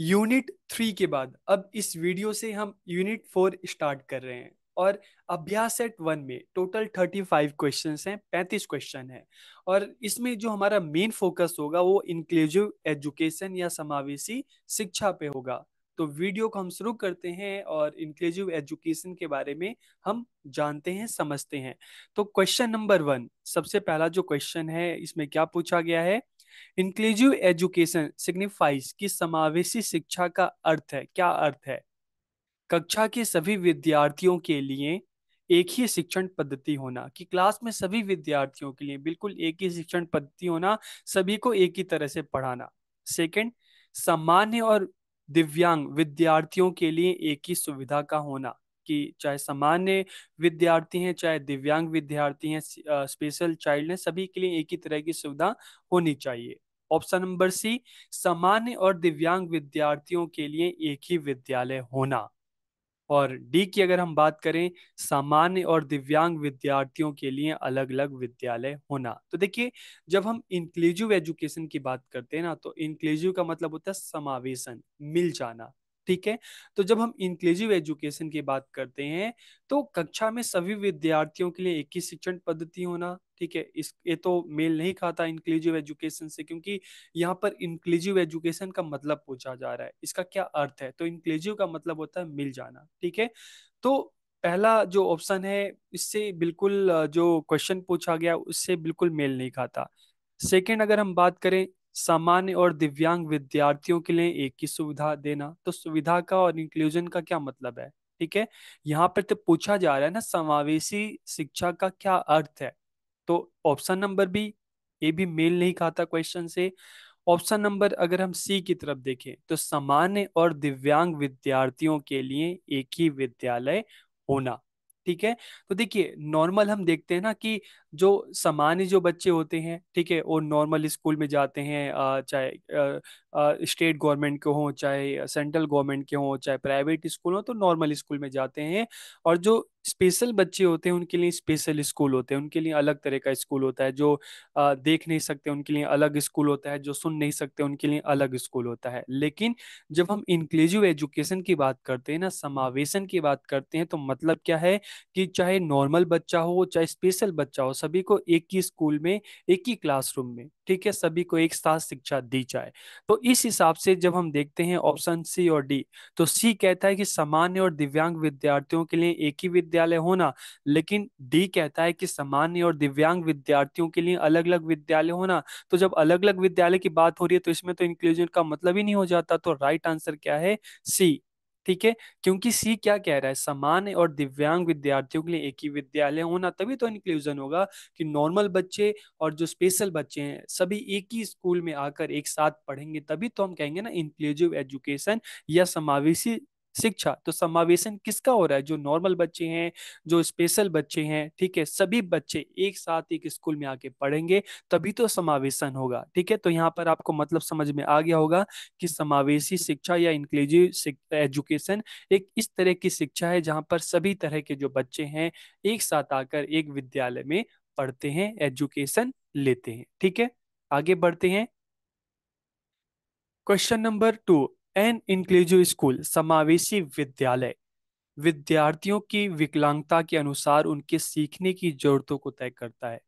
unit three के बाद अब इस वीडियो से हम यूनिट फोर स्टार्ट कर रहे हैं और अभ्यास सेट वन में टोटल थर्टी फाइव क्वेश्चन हैं पैंतीस क्वेश्चन हैं और इसमें जो हमारा मेन फोकस होगा वो इंक्लूसिव एजुकेशन या समावेशी शिक्षा पे होगा तो वीडियो को हम शुरू करते हैं और इंक्लूसिव एजुकेशन के बारे में हम जानते हैं समझते हैं तो क्वेश्चन नंबर वन सबसे पहला जो क्वेश्चन है इसमें क्या पूछा गया है इंक्लूसिव एजुकेशन सिग्निफाइज कि समावेशी शिक्षा का अर्थ है क्या अर्थ है कक्षा के सभी विद्यार्थियों के लिए एक ही शिक्षण पद्धति होना कि क्लास में सभी विद्यार्थियों के लिए बिल्कुल एक ही शिक्षण पद्धति होना सभी को एक ही तरह से पढ़ाना सेकंड सामान्य और दिव्यांग विद्यार्थियों के लिए एक ही सुविधा का होना कि चाहे सामान्य विद्यार्थी हैं चाहे दिव्यांग विद्यार्थी हैं स्पेशल चाइल्ड हैं सभी के लिए एक ही तरह की सुविधा होनी चाहिए ऑप्शन नंबर सी सामान्य और दिव्यांग विद्यार्थियों के लिए एक ही विद्यालय होना और डी की अगर हम बात करें सामान्य और दिव्यांग विद्यार्थियों के लिए अलग अलग विद्यालय होना तो देखिए जब हम इंक्लूसिव एजुकेशन की बात करते हैं ना तो इंक्लूसिव का मतलब होता है समावेशन मिल जाना ठीक है तो जब हम इंक्लूसिव एजुकेशन की बात करते हैं तो कक्षा में सभी विद्यार्थियों के लिए एक ही शिक्षण पद्धति होना ठीक है इस ये तो मेल नहीं खाता इंक्लूसिव एजुकेशन से क्योंकि यहाँ पर इंक्लूसिव एजुकेशन का मतलब पूछा जा रहा है इसका क्या अर्थ है तो इंक्लूसिव का मतलब होता है मिल जाना ठीक है तो पहला जो ऑप्शन है इससे बिल्कुल जो क्वेश्चन पूछा गया उससे बिल्कुल मेल नहीं खाता सेकेंड अगर हम बात करें सामान्य और दिव्यांग विद्यार्थियों के लिए एक ही सुविधा देना तो सुविधा का और इंक्लूजन का क्या मतलब है ठीक है यहाँ पर तो पूछा जा रहा है ना समावेशी शिक्षा का क्या अर्थ है तो ऑप्शन नंबर बी ये भी मेल नहीं खाता क्वेश्चन से ऑप्शन नंबर अगर हम सी की तरफ देखें तो सामान्य और दिव्यांग विद्यार्थियों के लिए एक ही विद्यालय होना ठीक है तो देखिए नॉर्मल हम देखते हैं ना कि जो सामान्य जो बच्चे होते हैं ठीक है वो नॉर्मल स्कूल में जाते हैं चाहे स्टेट गवर्नमेंट के हों चाहे सेंट्रल गवर्नमेंट के हों चाहे प्राइवेट स्कूल हों तो नॉर्मल स्कूल में जाते हैं और जो स्पेशल बच्चे होते हैं उनके लिए स्पेशल स्कूल होते हैं उनके लिए अलग तरह का स्कूल होता है जो आ, देख नहीं सकते उनके लिए अलग स्कूल होता है जो सुन नहीं सकते उनके लिए अलग स्कूल होता है लेकिन जब हम इंक्लूसिव एजुकेशन की बात करते हैं ना समावेशन की बात करते हैं तो मतलब क्या है कि चाहे नॉर्मल बच्चा हो चाहे स्पेशल बच्चा हो सभी को एक ही स्कूल में एक ही क्लासरूम में ठीक है सभी को एक साथ शिक्षा दी जाए तो इस हिसाब से जब हम देखते हैं ऑप्शन सी और डी तो सी कहता है कि सामान्य और दिव्यांग विद्यार्थियों के लिए एक ही विद्यालय होना लेकिन डी कहता है कि सामान्य और दिव्यांग विद्यार्थियों के लिए अलग अलग विद्यालय होना तो जब अलग अलग विद्यालय की बात हो रही है तो इसमें तो इंक्लूजन का मतलब ही नहीं हो जाता तो राइट आंसर क्या है सी ठीक है क्योंकि सी क्या कह रहा है समान और दिव्यांग विद्यार्थियों के लिए एक ही विद्यालय होना तभी तो इंक्लूजन होगा कि नॉर्मल बच्चे और जो स्पेशल बच्चे हैं सभी एक ही स्कूल में आकर एक साथ पढ़ेंगे तभी तो हम कहेंगे ना इंक्लूजिव एजुकेशन या समावेशी शिक्षा तो समावेशन किसका हो रहा है जो नॉर्मल बच्चे हैं जो स्पेशल बच्चे हैं ठीक है सभी बच्चे एक साथ एक स्कूल में आके पढ़ेंगे तभी तो समावेशन होगा ठीक है तो यहाँ पर आपको मतलब समझ में आ गया होगा कि समावेशी शिक्षा या इंक्लूसिव एजुकेशन एक इस तरह की शिक्षा है जहाँ पर सभी तरह के जो बच्चे हैं एक साथ आकर एक विद्यालय में पढ़ते हैं एजुकेशन लेते हैं ठीक है आगे बढ़ते हैं question number two an inclusive school समावेशी विद्यालय विद्यार्थियों की विकलांगता के अनुसार उनके सीखने की जरूरतों को तय करता है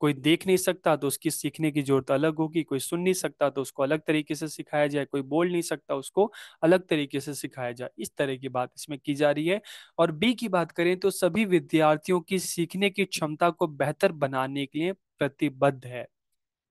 कोई देख नहीं सकता तो उसकी सीखने की जरूरत अलग होगी कोई सुन नहीं सकता तो उसको अलग तरीके से सिखाया जाए कोई बोल नहीं सकता उसको अलग तरीके से सिखाया जाए इस तरह की बात इसमें की जा रही है और बी की बात करें तो सभी विद्यार्थियों की सीखने की क्षमता को बेहतर बनाने के लिए प्रतिबद्ध है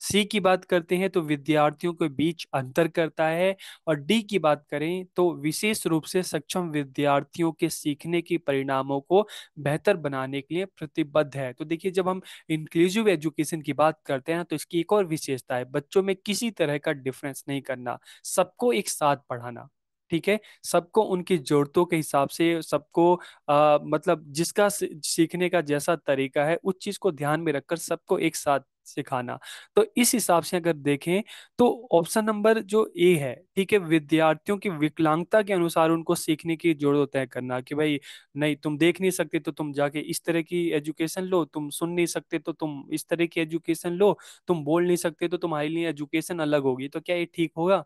सी की बात करते हैं तो विद्यार्थियों के बीच अंतर करता है और डी की बात करें तो विशेष रूप से सक्षम विद्यार्थियों के सीखने के परिणामों को बेहतर बनाने के लिए प्रतिबद्ध है तो देखिए जब हम इंक्लूसिव एजुकेशन की बात करते हैं तो इसकी एक और विशेषता है बच्चों में किसी तरह का डिफरेंस नहीं करना सबको एक साथ पढ़ाना ठीक है सबको उनकी जरूरतों के हिसाब से सबको मतलब जिसका सीखने का जैसा तरीका है उस चीज को ध्यान में रखकर सबको एक साथ सिखाना तो इस हिसाब से अगर देखें तो ऑप्शन नंबर जो ए है ठीक है विद्यार्थियों की विकलांगता के अनुसार उनको सीखने की जरूरत तय करना कि भाई नहीं तुम देख नहीं सकते तो तुम जाके इस तरह की एजुकेशन लो तुम सुन नहीं सकते तो तुम इस तरह की एजुकेशन लो तुम बोल नहीं सकते तो तुम्हारे लिए एजुकेशन अलग होगी तो क्या ये ठीक होगा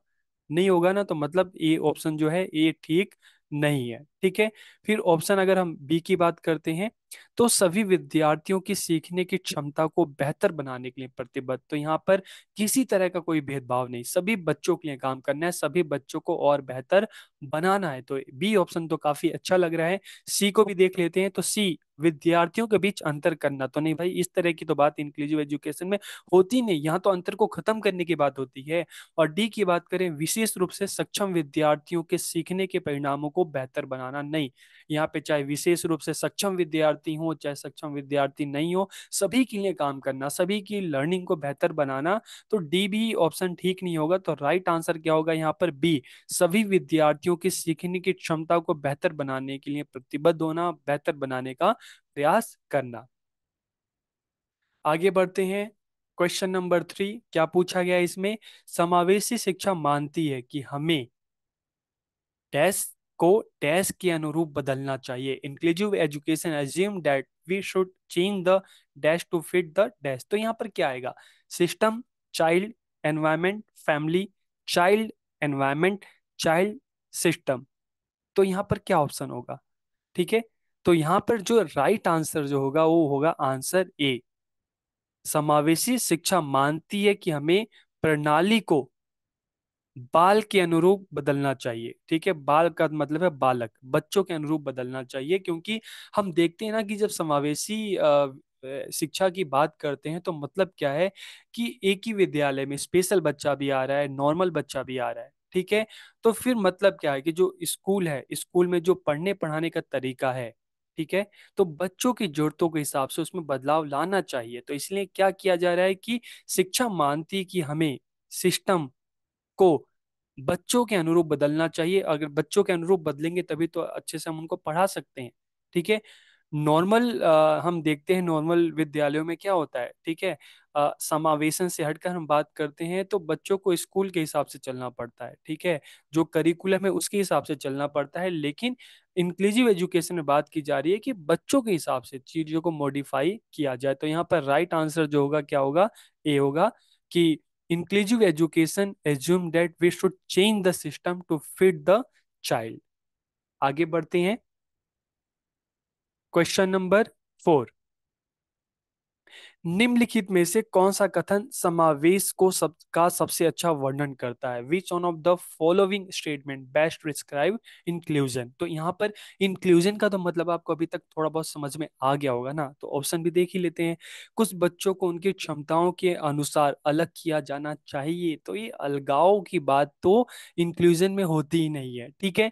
नहीं होगा ना तो मतलब ये ऑप्शन जो है ये ठीक नहीं है ठीक है फिर ऑप्शन अगर हम बी की बात करते हैं तो सभी विद्यार्थियों की सीखने की क्षमता को बेहतर बनाने के लिए प्रतिबद्ध तो यहाँ पर किसी तरह का कोई भेदभाव नहीं सभी बच्चों के लिए काम करना है सभी बच्चों को और बेहतर बनाना है तो बी ऑप्शन तो काफी अच्छा लग रहा है सी को भी देख लेते हैं तो सी विद्यार्थियों के बीच अंतर करना तो नहीं भाई इस तरह की तो बात इंक्लूसिव एजुकेशन में होती नहीं यहाँ तो अंतर को खत्म करने की बात होती है और डी की बात करें विशेष रूप से सक्षम विद्यार्थियों के सीखने के परिणामों को बेहतर बनाना जाना नहीं यहाँ पे चाहे विशेष रूप से सक्षम विद्यार्थी हो चाहे सक्षम विद्यार्थी नहीं हो सभी के लिए काम करना सभी की लर्निंग को बेहतर बनाना तो डी भी ऑप्शन ठीक नहीं होगा तो राइट आंसर क्या होगा यहाँ पर बी सभी विद्यार्थियों की सीखने की क्षमता को बेहतर बनाने के लिए प्रतिबद्ध होना बेहतर बनाने का प्रयास करना आगे बढ़ते हैं क्वेश्चन नंबर थ्री क्या पूछा गया इसमें समावेशी शिक्षा मानती है कि हमें डैश को टैस के अनुरूप बदलना चाहिए inclusive education assume that we should change the dash to fit the dash तो यहाँ पर क्या आएगा system child environment family child environment child system तो यहाँ पर क्या ऑप्शन होगा ठीक है तो यहाँ पर जो राइट आंसर जो होगा वो होगा आंसर ए समावेशी शिक्षा मानती है कि हमें प्रणाली को बाल के अनुरूप बदलना चाहिए ठीक है बाल का मतलब है बालक बच्चों के अनुरूप बदलना चाहिए क्योंकि हम देखते हैं ना कि जब समावेशी शिक्षा की बात करते हैं तो मतलब क्या है कि एक ही विद्यालय में स्पेशल बच्चा भी आ रहा है नॉर्मल बच्चा भी आ रहा है ठीक है तो फिर मतलब क्या है कि जो स्कूल है स्कूल में जो पढ़ने पढ़ाने का तरीका है ठीक है तो बच्चों की जरूरतों के हिसाब से उसमें बदलाव लाना चाहिए तो इसलिए क्या किया जा रहा है कि शिक्षा मानती कि हमें सिस्टम को बच्चों के अनुरूप बदलना चाहिए अगर बच्चों के अनुरूप बदलेंगे तभी तो अच्छे से हम उनको पढ़ा सकते हैं ठीक है नॉर्मल हम देखते हैं नॉर्मल विद्यालयों में क्या होता है ठीक है समावेशन से हटकर हम बात करते हैं तो बच्चों को स्कूल के हिसाब से चलना पड़ता है ठीक है जो करिकुलम है उसके हिसाब से चलना पड़ता है लेकिन इंक्लूसिव एजुकेशन में बात की जा रही है कि बच्चों के हिसाब से चीजों को मॉडिफाई किया जाए तो यहाँ पर राइट आंसर जो होगा क्या होगा ए होगा कि inclusive education assume that we should change the system to fit the child आगे बढ़ते हैं क्वेश्चन नंबर फोर निम्नलिखित में से कौन सा कथन समावेश को सब का सबसे अच्छा वर्णन करता है which one of the following statement best describe inclusion तो यहाँ पर इंक्लूजन का तो मतलब आपको अभी तक थोड़ा बहुत समझ में आ गया होगा ना तो ऑप्शन भी देख ही लेते हैं कुछ बच्चों को उनकी क्षमताओं के अनुसार अलग किया जाना चाहिए तो ये अलगाव की बात तो इंक्लूजन में होती ही नहीं है ठीक है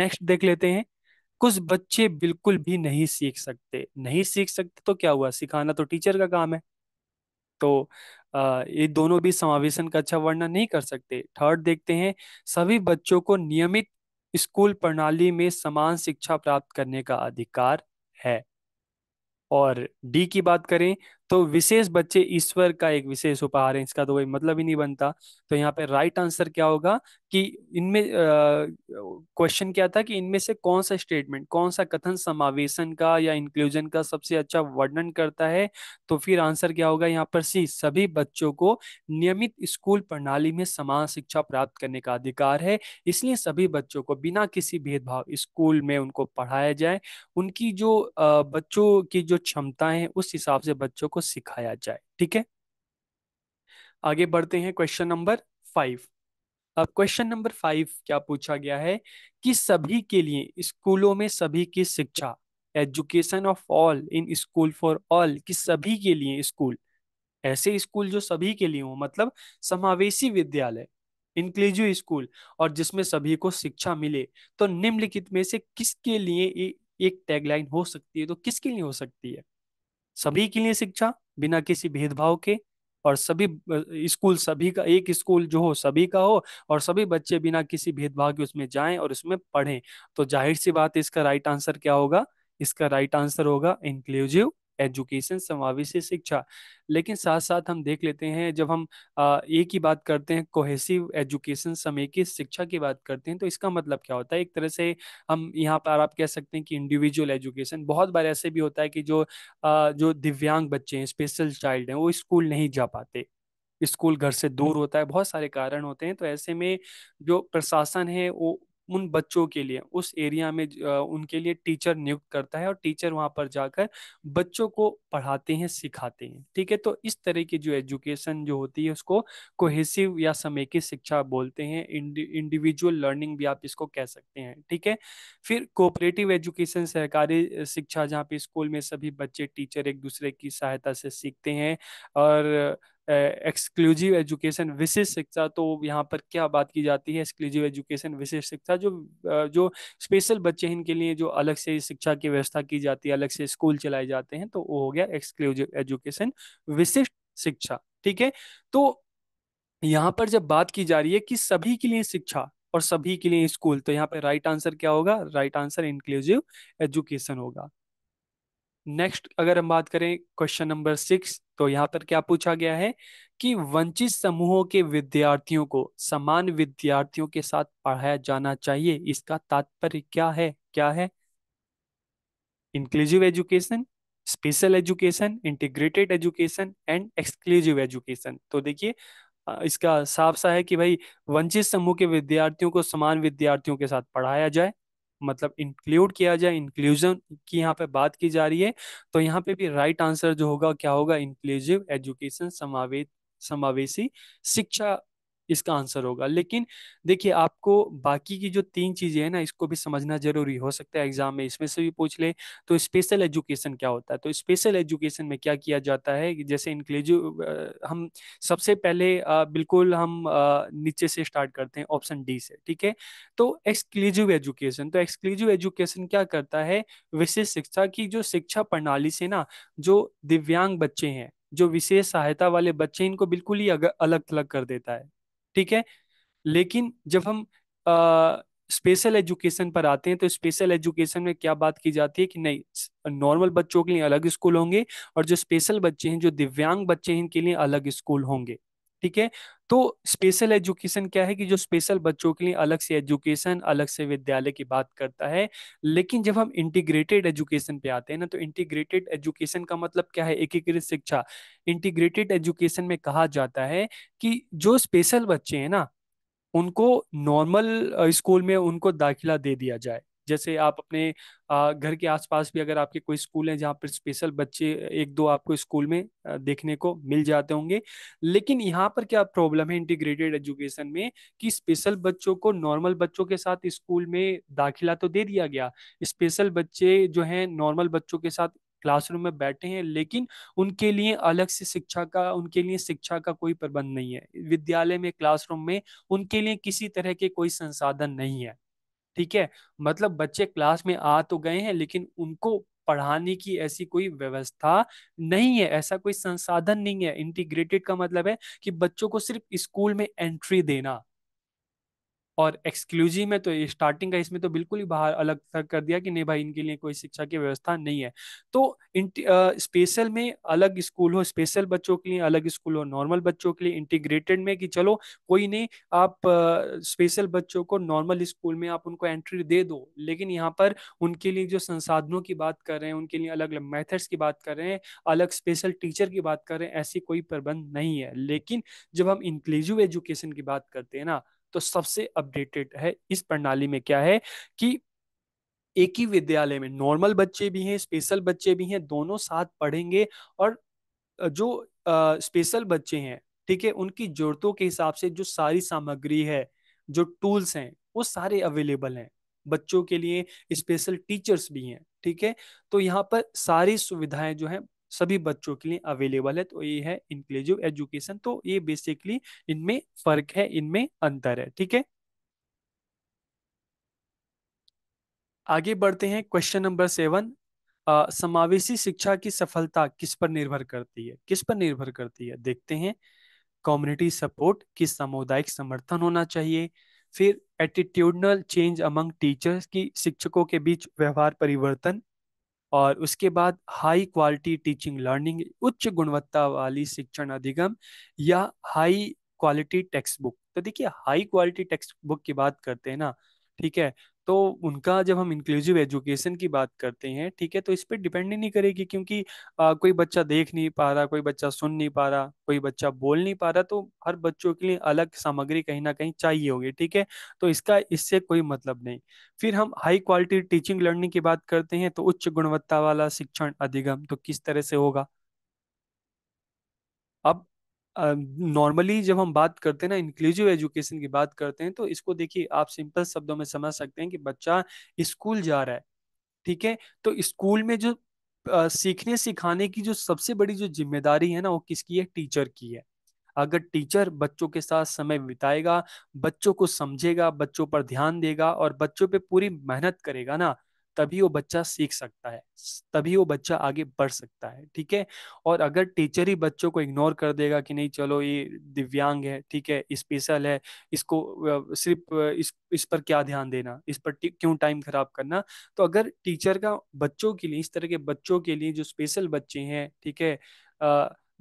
नेक्स्ट देख लेते हैं कुछ बच्चे बिल्कुल भी नहीं सीख सकते नहीं सीख सकते तो क्या हुआ सिखाना तो टीचर का काम है तो ये दोनों भी समावेशन का अच्छा वर्णन नहीं कर सकते थर्ड देखते हैं सभी बच्चों को नियमित स्कूल प्रणाली में समान शिक्षा प्राप्त करने का अधिकार है और डी की बात करें तो विशेष बच्चे ईश्वर का एक विशेष उपहार है इसका तो कोई मतलब ही नहीं बनता तो यहाँ पे राइट आंसर क्या होगा कि इनमें क्वेश्चन क्या था कि इनमें से कौन सा स्टेटमेंट कौन सा कथन समावेशन का या इंक्लूजन का सबसे अच्छा वर्णन करता है तो फिर आंसर क्या होगा यहाँ पर सी सभी बच्चों को नियमित स्कूल प्रणाली में समान शिक्षा प्राप्त करने का अधिकार है इसलिए सभी बच्चों को बिना किसी भेदभाव स्कूल में उनको पढ़ाया जाए उनकी जो बच्चों की जो क्षमता है उस हिसाब से बच्चों को आपको सिखाया जाए ठीक है आगे बढ़ते हैं क्वेश्चन नंबर फाइव अब क्वेश्चन नंबर फाइव क्या पूछा गया है कि सभी के लिए स्कूलों में सभी की शिक्षा education of all in school for all कि सभी के लिए स्कूल ऐसे स्कूल जो सभी के लिए हो मतलब समावेशी विद्यालय इंक्लूजिव स्कूल और जिसमें सभी को शिक्षा मिले तो निम्नलिखित में से किसके लिए एक टैगलाइन हो सकती है तो किसके लिए हो सकती है सभी के लिए शिक्षा बिना किसी भेदभाव के और सभी स्कूल सभी का एक स्कूल जो हो सभी का हो और सभी बच्चे बिना किसी भेदभाव के उसमें जाएं और उसमें पढ़ें तो जाहिर सी बात इसका राइट आंसर क्या होगा इसका राइट आंसर होगा इंक्लूसिव एजुकेशन समावेशी शिक्षा लेकिन साथ साथ हम देख लेते हैं जब हम एक ही बात करते हैं कोहेसिव एजुकेशन समेकित शिक्षा की बात करते हैं तो इसका मतलब क्या होता है एक तरह से हम यहाँ पर आप कह सकते हैं कि इंडिविजुअल एजुकेशन बहुत बार ऐसे भी होता है कि जो जो दिव्यांग बच्चे हैं स्पेशल चाइल्ड हैं वो स्कूल नहीं जा पाते स्कूल घर से दूर होता है बहुत सारे कारण होते हैं तो ऐसे में जो प्रशासन है वो उन बच्चों के लिए उस एरिया में उनके लिए टीचर नियुक्त करता है और टीचर वहाँ पर जाकर बच्चों को पढ़ाते हैं सिखाते हैं ठीक है तो इस तरह की जो एजुकेशन जो होती है उसको कोहेसिव या समेकित शिक्षा बोलते हैं इंडिविजुअल लर्निंग भी आप इसको कह सकते हैं ठीक है फिर कोऑपरेटिव एजुकेशन सहकारी शिक्षा जहाँ पे स्कूल में सभी बच्चे टीचर एक दूसरे की सहायता से सीखते हैं और एक्सक्लूसिव एजुकेशन विशेष शिक्षा तो यहाँ पर क्या बात की जाती है एक्सक्लूसिव एजुकेशन विशेष शिक्षा जो जो स्पेशल बच्चे हैं इनके लिए जो अलग से शिक्षा की व्यवस्था की जाती है अलग से स्कूल चलाए जाते हैं तो वो हो गया एक्सक्लूसिव एजुकेशन विशिष्ट शिक्षा ठीक है तो यहाँ पर जब बात की जा रही है कि सभी के लिए शिक्षा और सभी के लिए स्कूल तो यहाँ पर राइट आंसर क्या होगा राइट आंसर इंक्लूसिव एजुकेशन होगा नेक्स्ट अगर हम बात करें क्वेश्चन नंबर सिक्स तो यहाँ पर क्या पूछा गया है कि वंचित समूहों के विद्यार्थियों को समान विद्यार्थियों के साथ पढ़ाया जाना चाहिए इसका तात्पर्य क्या है क्या है inclusive education special education integrated education and exclusive education तो देखिए इसका साफ सा है कि भाई वंचित समूह के विद्यार्थियों को समान विद्यार्थियों के साथ पढ़ाया जाए मतलब इंक्लूड किया जाए इंक्लूजन की यहाँ पे बात की जा रही है तो यहाँ पे भी राइट आंसर जो होगा क्या होगा इंक्लूसिव एजुकेशन समावेश समावेशी शिक्षा इसका आंसर होगा लेकिन देखिए आपको बाकी की जो तीन चीजें हैं ना इसको भी समझना जरूरी हो सकता है एग्जाम में इसमें से भी पूछ ले तो स्पेशल एजुकेशन क्या होता है तो स्पेशल एजुकेशन में क्या किया जाता है जैसे इंक्लूजिव हम सबसे पहले बिल्कुल हम नीचे से स्टार्ट करते हैं ऑप्शन डी से ठीक है तो एक्सक्लूजिव एजुकेशन तो एक्सक्लूजिव एजुकेशन क्या करता है विशेष शिक्षा की जो शिक्षा प्रणाली से ना जो दिव्यांग बच्चे हैं जो विशेष सहायता वाले बच्चे इनको बिल्कुल ही अलग थलग कर देता है ठीक है लेकिन जब हम स्पेशल एजुकेशन पर आते हैं तो स्पेशल एजुकेशन में क्या बात की जाती है कि नहीं नॉर्मल बच्चों के लिए अलग स्कूल होंगे और जो स्पेशल बच्चे हैं जो दिव्यांग बच्चे हैं इनके लिए अलग स्कूल होंगे ठीक है तो स्पेशल एजुकेशन क्या है कि जो स्पेशल बच्चों के लिए अलग से एजुकेशन अलग से विद्यालय की बात करता है लेकिन जब हम इंटीग्रेटेड एजुकेशन पे आते हैं ना तो इंटीग्रेटेड एजुकेशन का मतलब क्या है एकीकृत शिक्षा इंटीग्रेटेड एजुकेशन में कहा जाता है कि जो स्पेशल बच्चे हैं ना उनको नॉर्मल स्कूल में उनको दाखिला दे दिया जाए जैसे आप अपने घर के आसपास भी अगर आपके कोई स्कूल है जहाँ पर स्पेशल बच्चे एक दो आपको स्कूल में देखने को मिल जाते होंगे लेकिन यहाँ पर क्या प्रॉब्लम है इंटीग्रेटेड एजुकेशन में कि स्पेशल बच्चों को नॉर्मल बच्चों के साथ स्कूल में दाखिला तो दे दिया गया स्पेशल बच्चे जो हैं नॉर्मल बच्चों के साथ क्लासरूम में बैठे हैं लेकिन उनके लिए अलग से शिक्षा का उनके लिए शिक्षा का कोई प्रबंध नहीं है विद्यालय में क्लासरूम में उनके लिए किसी तरह के कोई संसाधन नहीं है ठीक है मतलब बच्चे क्लास में आ तो गए हैं लेकिन उनको पढ़ाने की ऐसी कोई व्यवस्था नहीं है ऐसा कोई संसाधन नहीं है इंटीग्रेटेड का मतलब है कि बच्चों को सिर्फ स्कूल में एंट्री देना और एक्सक्लूसिव में तो स्टार्टिंग का इसमें तो बिल्कुल ही बाहर अलग कर दिया कि नहीं भाई इनके लिए कोई शिक्षा की व्यवस्था नहीं है तो स्पेशल में अलग स्कूल हो स्पेशल बच्चों के लिए अलग स्कूल हो नॉर्मल बच्चों के लिए इंटीग्रेटेड में कि चलो कोई नहीं आप स्पेशल बच्चों को नॉर्मल स्कूल में आप उनको एंट्री दे दो लेकिन यहाँ पर उनके लिए जो संसाधनों की बात कर रहे हैं उनके लिए अलग अलग मैथड्स की बात कर रहे हैं अलग स्पेशल टीचर की बात कर रहे हैं ऐसी कोई प्रबंध नहीं है लेकिन जब हम इंक्लूसिव एजुकेशन की बात करते हैं ना तो सबसे अपडेटेड है इस प्रणाली में क्या है कि एक ही विद्यालय में नॉर्मल बच्चे भी हैं स्पेशल बच्चे भी हैं दोनों साथ पढ़ेंगे और जो स्पेशल बच्चे हैं ठीक है उनकी जरूरतों के हिसाब से जो सारी सामग्री है जो टूल्स हैं वो सारे अवेलेबल हैं बच्चों के लिए स्पेशल टीचर्स भी हैं ठीक है तो यहाँ पर सारी सुविधाएं जो हैं सभी बच्चों के लिए अवेलेबल है तो ये है इंक्लूसिव एजुकेशन तो ये बेसिकली इनमें फर्क है इनमें अंतर है ठीक है आगे बढ़ते हैं क्वेश्चन नंबर सेवन समावेशी शिक्षा की सफलता किस पर निर्भर करती है किस पर निर्भर करती है देखते हैं कम्युनिटी सपोर्ट की सामुदायिक समर्थन होना चाहिए फिर एटीट्यूडनल चेंज अमंग टीचर्स की शिक्षकों के बीच व्यवहार परिवर्तन और उसके बाद हाई क्वालिटी टीचिंग लर्निंग उच्च गुणवत्ता वाली शिक्षण अधिगम या हाई क्वालिटी टेक्स्ट बुक तो देखिए हाई क्वालिटी टेक्स्ट बुक की बात करते हैं ना ठीक है तो उनका जब हम इंक्लूसिव एजुकेशन की बात करते हैं ठीक है तो इस पर डिपेंड ही नहीं करेगी क्योंकि आ, कोई बच्चा देख नहीं पा रहा कोई बच्चा सुन नहीं पा रहा कोई बच्चा बोल नहीं पा रहा तो हर बच्चों के लिए अलग सामग्री कहीं ना कहीं चाहिए होगी ठीक है तो इसका इससे कोई मतलब नहीं फिर हम हाई क्वालिटी टीचिंग लर्निंग की बात करते हैं तो उच्च गुणवत्ता वाला शिक्षण अधिगम तो किस तरह से होगा अब नॉर्मली जब हम बात करते हैं ना इंक्लूसिव एजुकेशन की बात करते हैं तो इसको देखिए आप सिंपल शब्दों में समझ सकते हैं कि बच्चा स्कूल जा रहा है ठीक है तो स्कूल में जो आ, सीखने सिखाने की जो सबसे बड़ी जो जिम्मेदारी है ना वो किसकी है टीचर की है अगर टीचर बच्चों के साथ समय बिताएगा बच्चों को समझेगा बच्चों पर ध्यान देगा और बच्चों पे पूरी मेहनत करेगा ना तभी वो बच्चा सीख सकता है तभी वो बच्चा आगे बढ़ सकता है ठीक है और अगर टीचर ही बच्चों को इग्नोर कर देगा कि नहीं चलो ये दिव्यांग है ठीक है स्पेशल है इसको सिर्फ इस इस पर क्या ध्यान देना इस पर क्यों टाइम खराब करना तो अगर टीचर का बच्चों के लिए इस तरह के बच्चों के लिए जो स्पेशल बच्चे हैं ठीक है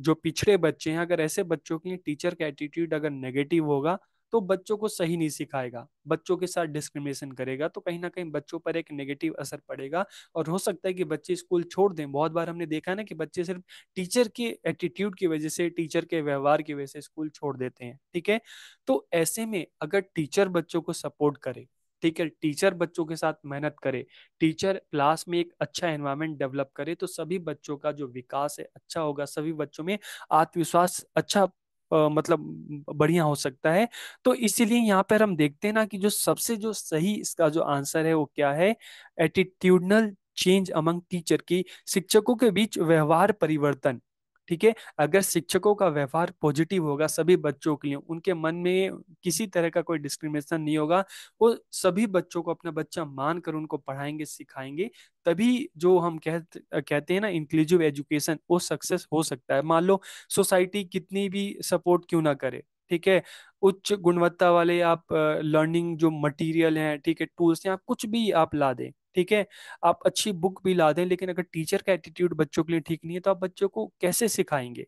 जो पिछड़े बच्चे हैं अगर ऐसे बच्चों के लिए टीचर का एटीट्यूड अगर नेगेटिव होगा तो बच्चों को सही नहीं सिखाएगा बच्चों के साथ डिस्क्रिमिनेशन करेगा तो कहीं ना कहीं बच्चों पर एक नेगेटिव असर पड़ेगा और हो सकता है कि बच्चे स्कूल छोड़ दें बहुत बार हमने देखा ना कि बच्चे सिर्फ टीचर के एटीट्यूड की वजह से टीचर के व्यवहार की वजह से स्कूल छोड़ देते हैं ठीक है तो ऐसे में अगर टीचर बच्चों को सपोर्ट करे ठीक है टीचर बच्चों के साथ मेहनत करे टीचर क्लास में एक अच्छा एनवायरमेंट डेवलप करे तो सभी बच्चों का जो विकास है अच्छा होगा सभी बच्चों में आत्मविश्वास अच्छा मतलब बढ़िया हो सकता है तो इसीलिए यहाँ पर हम देखते हैं ना कि जो सबसे जो सही इसका जो आंसर है वो क्या है एटीट्यूडनल चेंज अमंग टीचर की शिक्षकों के बीच व्यवहार परिवर्तन ठीक है अगर शिक्षकों का व्यवहार पॉजिटिव होगा सभी बच्चों के लिए उनके मन में किसी तरह का कोई डिस्क्रिमिनेशन नहीं होगा वो सभी बच्चों को अपना बच्चा मान कर उनको पढ़ाएंगे सिखाएंगे तभी जो हम कह कहते हैं ना इंक्लूसिव एजुकेशन वो सक्सेस हो सकता है मान लो सोसाइटी कितनी भी सपोर्ट क्यों ना करे ठीक है उच्च गुणवत्ता वाले आप लर्निंग जो मटेरियल हैं ठीक है टूल्स हैं आप कुछ भी आप ला दें ठीक है आप अच्छी बुक भी ला दें लेकिन अगर टीचर का एटीट्यूड बच्चों के लिए ठीक नहीं है तो आप बच्चों को कैसे सिखाएंगे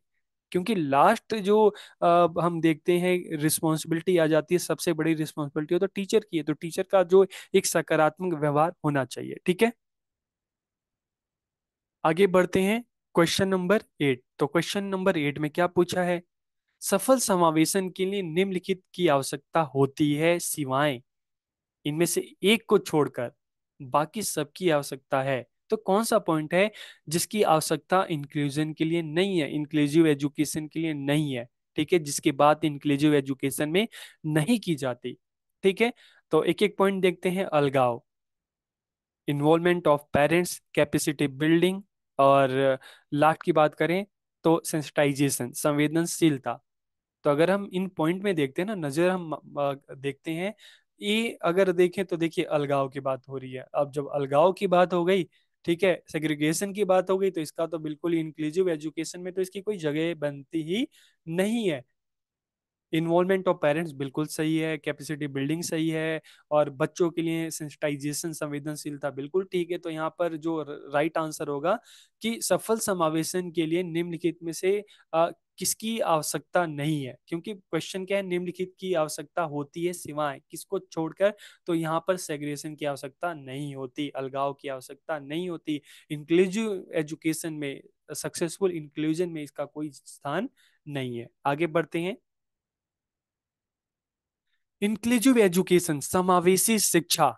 क्योंकि लास्ट जो आ, हम देखते हैं रिस्पॉन्सिबिलिटी आ जाती है सबसे बड़ी रिस्पॉन्सिबिलिटी हो तो टीचर की है तो टीचर का जो एक सकारात्मक व्यवहार होना चाहिए ठीक है आगे बढ़ते हैं क्वेश्चन नंबर एट तो क्वेश्चन नंबर एट में क्या पूछा है सफल समावेशन के लिए निम्नलिखित की आवश्यकता होती है सिवाय इनमें से एक को छोड़कर बाकी सबकी आवश्यकता है तो कौन सा पॉइंट है जिसकी आवश्यकता इंक्लूजन के लिए नहीं है इंक्लूसिव एजुकेशन के लिए नहीं है ठीक है जिसके बाद इंक्लूसिव एजुकेशन में नहीं की जाती ठीक है तो एक एक पॉइंट देखते हैं अलगाव involvement of parents capacity building और लास्ट की बात करें तो सेंसिटाइजेशन संवेदनशीलता तो अगर हम इन पॉइंट में देखते हैं ना नज़र हम देखते हैं ये अगर देखें तो देखिए अलगाव की बात हो रही है अब जब अलगाव की बात हो गई ठीक है सेग्रीगेशन की बात हो गई तो इसका तो बिल्कुल इंक्लूसिव एजुकेशन में तो इसकी कोई जगह बनती ही नहीं है इन्वॉल्वमेंट ऑफ पेरेंट्स बिल्कुल सही है कैपेसिटी बिल्डिंग सही है और बच्चों के लिए सेंसिटाइजेशन संवेदनशीलता बिल्कुल ठीक है तो यहाँ पर जो राइट आंसर होगा कि सफल समावेशन के लिए निम्नलिखित में से आ, किसकी आवश्यकता नहीं है क्योंकि क्वेश्चन क्या है निम्नलिखित की आवश्यकता होती है सिवाय किसको छोड़कर तो यहाँ पर सेग्रेशन की आवश्यकता नहीं होती अलगाव की आवश्यकता नहीं होती इंक्लूजिव एजुकेशन में सक्सेसफुल इंक्लूजन में इसका कोई स्थान नहीं है आगे बढ़ते हैं इंक्लूजिव एजुकेशन समावेशी शिक्षा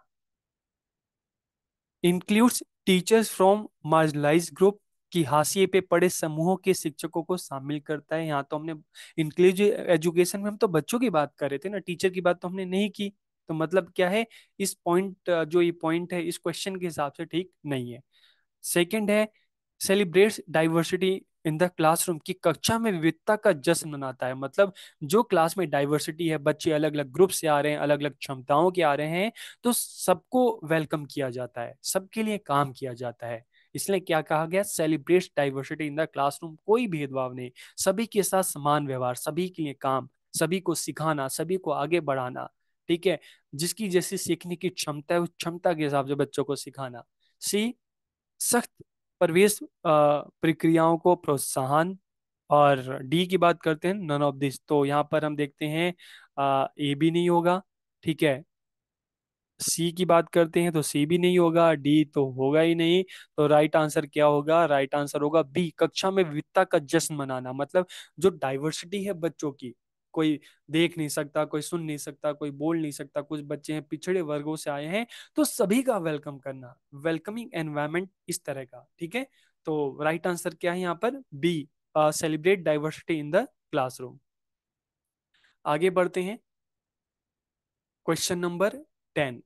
includes teachers from marginalise group कि हाशिए पे पड़े समूहों के शिक्षकों को शामिल करता है यहाँ तो हमने इंक्लूसिव एजुकेशन में हम तो बच्चों की बात कर रहे थे ना टीचर की बात तो हमने नहीं की तो मतलब क्या है इस पॉइंट जो ये पॉइंट है इस क्वेश्चन के हिसाब से ठीक नहीं है सेकेंड है celebrates diversity in the classroom की कक्षा में विविधता का जश्न मनाता है मतलब जो क्लास में डाइवर्सिटी है बच्चे अलग अलग ग्रुप से आ रहे हैं अलग अलग क्षमताओं के आ रहे हैं तो सबको वेलकम किया जाता है सबके लिए काम किया जाता है इसलिए क्या कहा गया celebrate diversity in the classroom कोई भेदभाव नहीं सभी के साथ समान व्यवहार सभी के लिए काम सभी को सिखाना सभी को आगे बढ़ाना ठीक है जिसकी जैसी सीखने की क्षमता है उस क्षमता के हिसाब से बच्चों को सिखाना सी सख्त प्रवेश प्रक्रियाओं को प्रोत्साहन और डी की बात करते हैं नन ऑफ दिस तो यहाँ पर हम देखते हैं ए भी नहीं होगा ठीक है सी की बात करते हैं तो सी भी नहीं होगा डी तो होगा ही नहीं तो राइट आंसर क्या होगा राइट आंसर होगा बी कक्षा में विविधता का जश्न मनाना मतलब जो डाइवर्सिटी है बच्चों की कोई देख नहीं सकता कोई सुन नहीं सकता कोई बोल नहीं सकता कुछ बच्चे हैं पिछड़े वर्गों से आए हैं तो सभी का वेलकम करना वेलकमिंग एनवायरमेंट इस तरह का ठीक है तो राइट आंसर क्या है यहाँ पर B celebrate diversity in the classroom आगे बढ़ते हैं क्वेश्चन नंबर टेन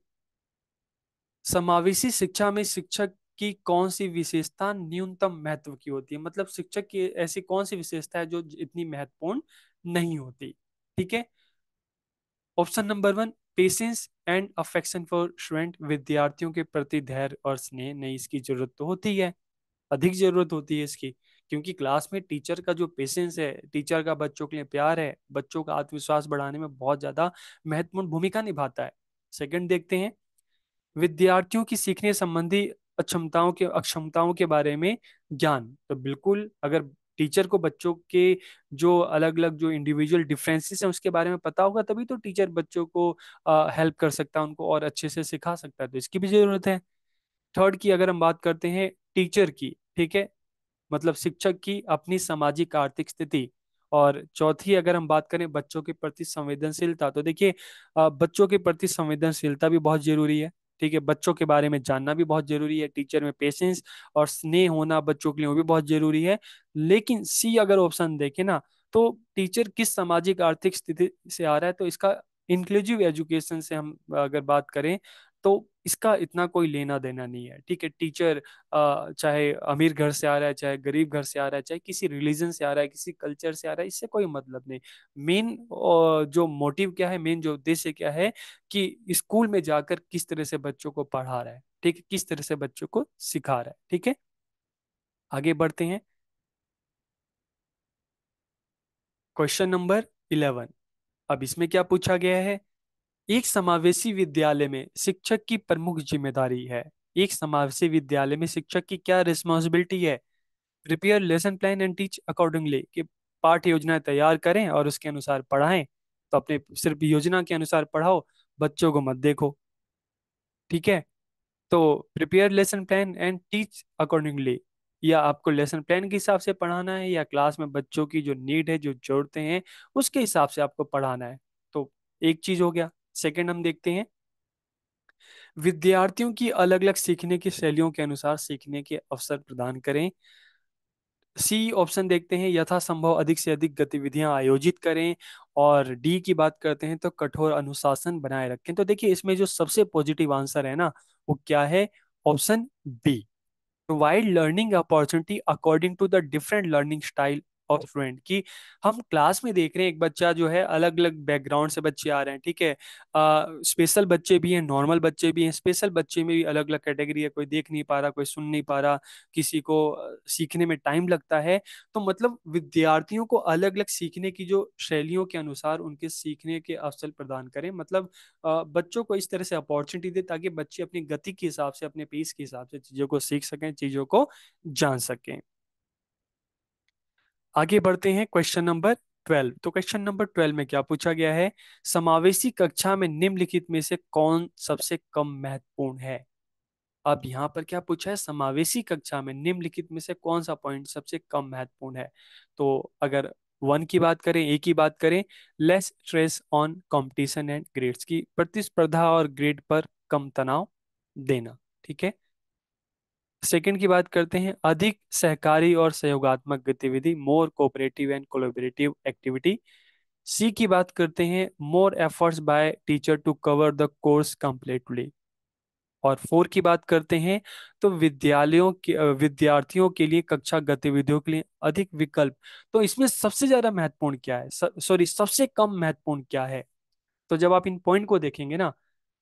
समावेशी शिक्षा में शिक्षक की कौन सी विशेषता न्यूनतम महत्व की होती है मतलब शिक्षक की ऐसी कौन सी विशेषता है जो इतनी महत्वपूर्ण नहीं होती ठीक है option number one patience and affection for student विद्यार्थियों के प्रति धैर्य और स्नेह नहीं इसकी जरूरत तो होती है अधिक जरूरत होती है इसकी क्योंकि क्लास में टीचर का जो पेशेंस है टीचर का बच्चों के लिए प्यार है बच्चों का आत्मविश्वास बढ़ाने में बहुत ज्यादा महत्वपूर्ण भूमिका निभाता है सेकंड देखते हैं विद्यार्थियों की सीखने संबंधी अक्षमताओं के अक्षमताओं के बारे में ज्ञान तो बिल्कुल अगर टीचर को बच्चों के जो अलग अलग जो इंडिविजुअल डिफरेंसेस हैं उसके बारे में पता होगा तभी तो टीचर बच्चों को हेल्प कर सकता है उनको और अच्छे से सिखा सकता है तो इसकी भी जरूरत है थर्ड की अगर हम बात करते हैं टीचर की ठीक है मतलब शिक्षक की अपनी सामाजिक आर्थिक स्थिति और चौथी अगर हम बात करें बच्चों के प्रति संवेदनशीलता तो देखिए बच्चों के प्रति संवेदनशीलता भी बहुत जरूरी है ठीक है बच्चों के बारे में जानना भी बहुत जरूरी है टीचर में पेशेंस और स्नेह होना बच्चों के लिए वो भी बहुत जरूरी है लेकिन सी अगर ऑप्शन देखे ना तो टीचर किस सामाजिक आर्थिक स्थिति से आ रहा है तो इसका इंक्लूसिव एजुकेशन से हम अगर बात करें तो इसका इतना कोई लेना देना नहीं है ठीक है टीचर चाहे अमीर घर से आ रहा है चाहे गरीब घर से आ रहा है चाहे किसी रिलीजन से आ रहा है किसी कल्चर से आ रहा है इससे कोई मतलब नहीं मेन जो मोटिव क्या है मेन जो उद्देश्य क्या है कि स्कूल में जाकर किस तरह से बच्चों को पढ़ा रहा है ठीक है किस तरह से बच्चों को सिखा रहा है ठीक है आगे बढ़ते हैं क्वेश्चन नंबर इलेवन अब इसमें क्या पूछा गया है एक समावेशी विद्यालय में शिक्षक की प्रमुख जिम्मेदारी है एक समावेशी विद्यालय में शिक्षक की क्या रिस्पॉन्सिबिलिटी है prepare lesson plan and teach accordingly कि पाठ योजना तैयार करें और उसके अनुसार पढ़ाएं तो अपने सिर्फ योजना के अनुसार पढ़ाओ बच्चों को मत देखो ठीक है तो prepare lesson plan and teach accordingly या आपको लेसन प्लान के हिसाब से पढ़ाना है या क्लास में बच्चों की जो नीड है जो जरूरतें हैं उसके हिसाब से आपको पढ़ाना है तो एक चीज हो गया सेकेंड हम देखते हैं विद्यार्थियों की अलग अलग सीखने की शैलियों के अनुसार सीखने के अवसर प्रदान करें सी ऑप्शन देखते हैं यथासंभव अधिक से अधिक गतिविधियां आयोजित करें और डी की बात करते हैं तो कठोर अनुशासन बनाए रखें तो देखिए इसमें जो सबसे पॉजिटिव आंसर है ना वो क्या है option B provide learning opportunity according to the different learning style और फ्रेंड कि हम क्लास में देख रहे हैं एक बच्चा जो है अलग अलग बैकग्राउंड से बच्चे आ रहे हैं ठीक है स्पेशल बच्चे भी हैं नॉर्मल बच्चे भी हैं स्पेशल बच्चे में भी अलग अलग कैटेगरी है कोई देख नहीं पा रहा कोई सुन नहीं पा रहा किसी को सीखने में टाइम लगता है तो मतलब विद्यार्थियों को अलग अलग सीखने की जो शैलियों के अनुसार उनके सीखने के अवसर प्रदान करें मतलब बच्चों को इस तरह से अपॉर्चुनिटी दे ताकि बच्चे अपनी गति के हिसाब से अपने पेस के हिसाब से चीज़ों को सीख सकें चीज़ों को जान सकें आगे बढ़ते हैं क्वेश्चन नंबर ट्वेल्व तो क्वेश्चन नंबर ट्वेल्व में क्या पूछा गया है समावेशी कक्षा में निम्नलिखित में से कौन सबसे कम महत्वपूर्ण है अब यहाँ पर क्या पूछा है समावेशी कक्षा में निम्नलिखित में से कौन सा पॉइंट सबसे कम महत्वपूर्ण है तो अगर वन की बात करें ए की बात करें less stress on competition and grades की प्रतिस्पर्धा और ग्रेड पर कम तनाव देना ठीक है सेकंड की बात करते हैं अधिक सहकारी और सहयोगात्मक गतिविधि more cooperative and collaborative activity C की बात करते हैं more efforts by teacher to cover the course completely और फोर की बात करते हैं तो विद्यालयों के विद्यार्थियों के लिए कक्षा गतिविधियों के लिए अधिक विकल्प तो इसमें सबसे ज्यादा महत्वपूर्ण क्या है सॉरी सबसे कम महत्वपूर्ण क्या है तो जब आप इन पॉइंट को देखेंगे ना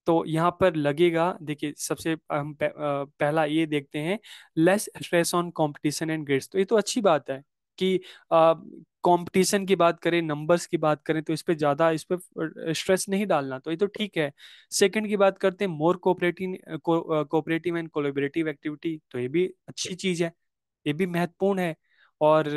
तो यहाँ पर लगेगा देखिए सबसे हम पहला ये देखते हैं less stress on competition and grades तो ये तो अच्छी बात है कि कंपटीशन की बात करें नंबर्स की बात करें तो इस पर ज़्यादा इस पर स्ट्रेस नहीं डालना तो ये तो ठीक है सेकंड की बात करते हैं more cooperative cooperative and collaborative activity तो ये भी अच्छी चीज़ है ये भी महत्वपूर्ण है और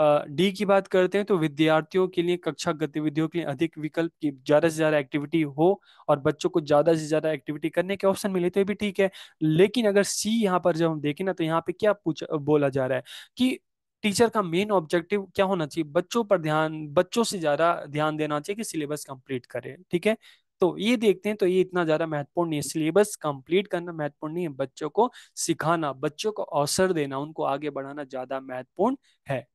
डी की बात करते हैं तो विद्यार्थियों के लिए कक्षा गतिविधियों के लिए अधिक विकल्प की ज्यादा से ज्यादा एक्टिविटी हो और बच्चों को ज्यादा से ज्यादा एक्टिविटी करने के ऑप्शन मिले तो ये भी ठीक है लेकिन अगर सी यहाँ पर जब हम देखें ना तो यहाँ पे क्या पूछ बोला जा रहा है कि टीचर का मेन ऑब्जेक्टिव क्या होना चाहिए बच्चों पर ध्यान बच्चों से ज्यादा ध्यान देना चाहिए कि सिलेबस कंप्लीट करे ठीक है तो ये देखते हैं तो ये इतना ज्यादा महत्वपूर्ण नहीं है सिलेबस कंप्लीट करना महत्वपूर्ण नहीं है बच्चों को सिखाना बच्चों को अवसर देना उनको आगे बढ़ाना ज्यादा महत्वपूर्ण है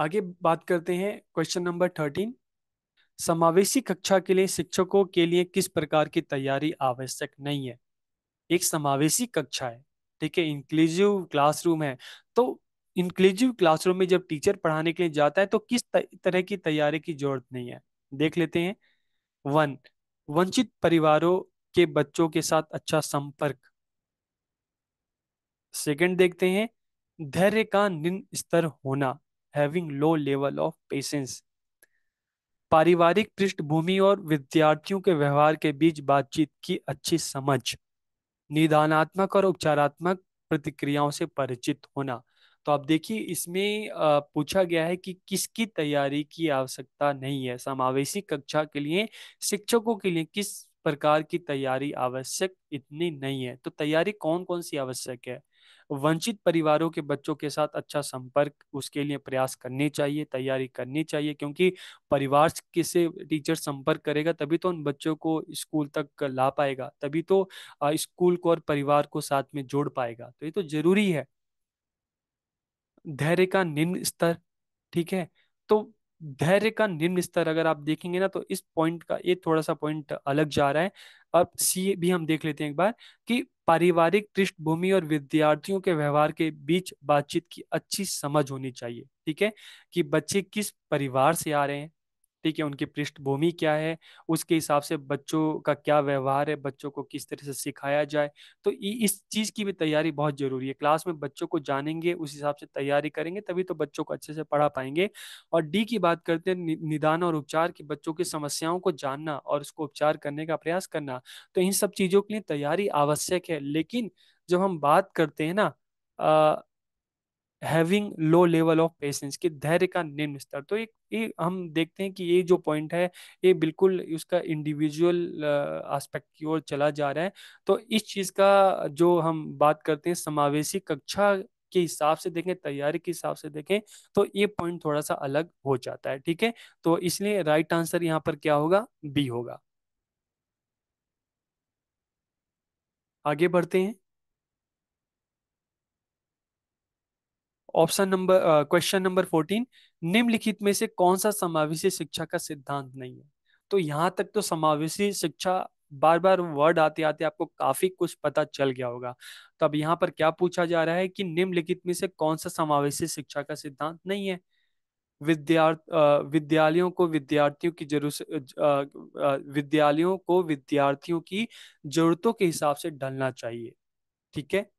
आगे बात करते हैं क्वेश्चन नंबर थर्टीन समावेशी कक्षा के लिए शिक्षकों के लिए किस प्रकार की तैयारी आवश्यक नहीं है एक समावेशी कक्षा है ठीक है इंक्लूसिव क्लासरूम है तो इंक्लूसिव क्लासरूम में जब टीचर पढ़ाने के लिए जाता है तो किस तरह की तैयारी की जरूरत नहीं है देख लेते हैं वन वंचित परिवारों के बच्चों के साथ अच्छा संपर्क सेकंड देखते हैं धैर्य का निम्न स्तर होना having low level of patience पारिवारिक पृष्ठभूमि और विद्यार्थियों के व्यवहार के बीच बातचीत की अच्छी समझ निदानात्मक और उपचारात्मक प्रतिक्रियाओं से परिचित होना तो आप देखिए इसमें पूछा गया है कि किसकी तैयारी की आवश्यकता नहीं है समावेशी कक्षा के लिए शिक्षकों के लिए किस प्रकार की तैयारी आवश्यक इतनी नहीं है तो तैयारी कौन कौन सी आवश्यक है वंचित परिवारों के बच्चों के साथ अच्छा संपर्क उसके लिए प्रयास करने चाहिए तैयारी करनी चाहिए क्योंकि परिवार किसे टीचर संपर्क करेगा तभी तो उन बच्चों को स्कूल तक ला पाएगा तभी तो स्कूल को और परिवार को साथ में जोड़ पाएगा तो ये तो जरूरी है धैर्य का निम्न स्तर ठीक है तो धैर्य का निम्न स्तर अगर आप देखेंगे ना तो इस पॉइंट का ये थोड़ा सा पॉइंट अलग जा रहा है और सी भी हम देख लेते हैं एक बार कि पारिवारिक पृष्ठभूमि और विद्यार्थियों के व्यवहार के बीच बातचीत की अच्छी समझ होनी चाहिए ठीक है कि बच्चे किस परिवार से आ रहे हैं ठीक है उनकी पृष्ठभूमि क्या है उसके हिसाब से बच्चों का क्या व्यवहार है बच्चों को किस तरह से सिखाया जाए तो इस चीज़ की भी तैयारी बहुत ज़रूरी है क्लास में बच्चों को जानेंगे उस हिसाब से तैयारी करेंगे तभी तो बच्चों को अच्छे से पढ़ा पाएंगे और डी की बात करते हैं निदान और उपचार की बच्चों की समस्याओं को जानना और उसको उपचार करने का प्रयास करना तो इन सब चीज़ों के लिए तैयारी आवश्यक है लेकिन जब हम बात करते हैं ना having low level of patience की धैर्य का निम्न स्तर तो एक ये हम देखते हैं कि ये जो पॉइंट है ये बिल्कुल उसका इंडिविजुअल एस्पेक्ट की ओर चला जा रहा है तो इस चीज़ का जो हम बात करते हैं समावेशी कक्षा के हिसाब से देखें तैयारी के हिसाब से देखें तो ये पॉइंट थोड़ा सा अलग हो जाता है ठीक है तो इसलिए राइट आंसर यहाँ पर क्या होगा बी होगा आगे बढ़ते हैं option number question number fourteen निम्नलिखित में से कौन सा समावेशी शिक्षा का सिद्धांत नहीं है तो यहाँ तक तो समावेशी शिक्षा बार बार वर्ड आते आते आपको काफी कुछ पता चल गया होगा तो अब यहाँ पर क्या पूछा जा रहा है कि निम्नलिखित में से कौन सा समावेशी शिक्षा का सिद्धांत नहीं है विद्यार्थ विद्यालयों को विद्यार्थियों की जरूरत विद्यालयों को विद्यार्थियों की जरूरतों के हिसाब से ढलना चाहिए ठीक है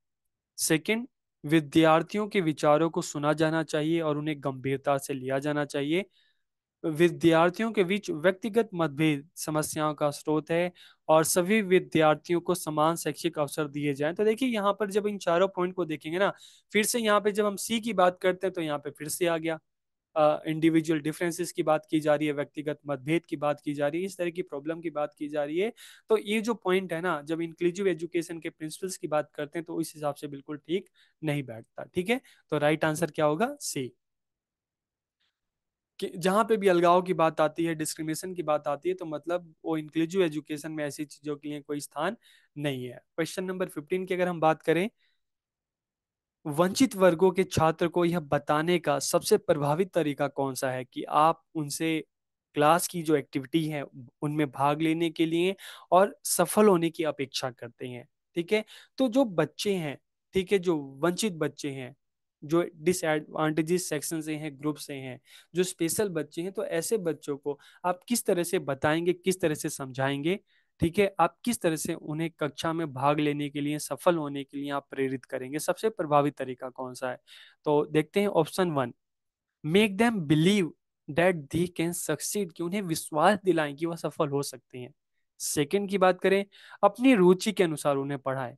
सेकंड विद्यार्थियों के विचारों को सुना जाना चाहिए और उन्हें गंभीरता से लिया जाना चाहिए विद्यार्थियों के बीच व्यक्तिगत मतभेद समस्याओं का स्रोत है और सभी विद्यार्थियों को समान शैक्षिक अवसर दिए जाए तो देखिए यहाँ पर जब इन चारों पॉइंट को देखेंगे ना फिर से यहाँ पे जब हम सी की बात करते हैं तो यहाँ पे फिर से आ गया इंडिविजुअल डिफरेंसेस की बात की जा रही है व्यक्तिगत मतभेद की बात की जा रही है इस तरह की प्रॉब्लम की बात की जा रही है तो ये जो पॉइंट है ना जब इंक्लूसिव एजुकेशन के प्रिंसिपल्स की बात करते हैं तो इस हिसाब से बिल्कुल ठीक नहीं बैठता ठीक है तो राइट आंसर क्या होगा सी कि जहां पे भी अलगाव की बात आती है डिस्क्रिमिनेशन की बात आती है तो मतलब वो इंक्लूसिव एजुकेशन में ऐसी चीजों के लिए कोई स्थान नहीं है क्वेश्चन नंबर फिफ्टीन की अगर हम बात करें वंचित वर्गों के छात्र को यह बताने का सबसे प्रभावी तरीका कौन सा है कि आप उनसे क्लास की जो एक्टिविटी है उनमें भाग लेने के लिए और सफल होने की अपेक्षा करते हैं ठीक है तो जो बच्चे हैं ठीक है जो वंचित बच्चे हैं जो डिसएडवांटेजेस सेक्शन से हैं ग्रुप से हैं जो स्पेशल बच्चे हैं तो ऐसे बच्चों को आप किस तरह से बताएंगे किस तरह से समझाएंगे ठीक है आप किस तरह से उन्हें कक्षा में भाग लेने के लिए सफल होने के लिए आप प्रेरित करेंगे सबसे प्रभावी तरीका कौन सा है तो देखते हैं option one make them believe that they can succeed कि उन्हें विश्वास दिलाएं कि वह सफल हो सकते हैं सेकेंड की बात करें अपनी रुचि के अनुसार उन्हें पढ़ाएं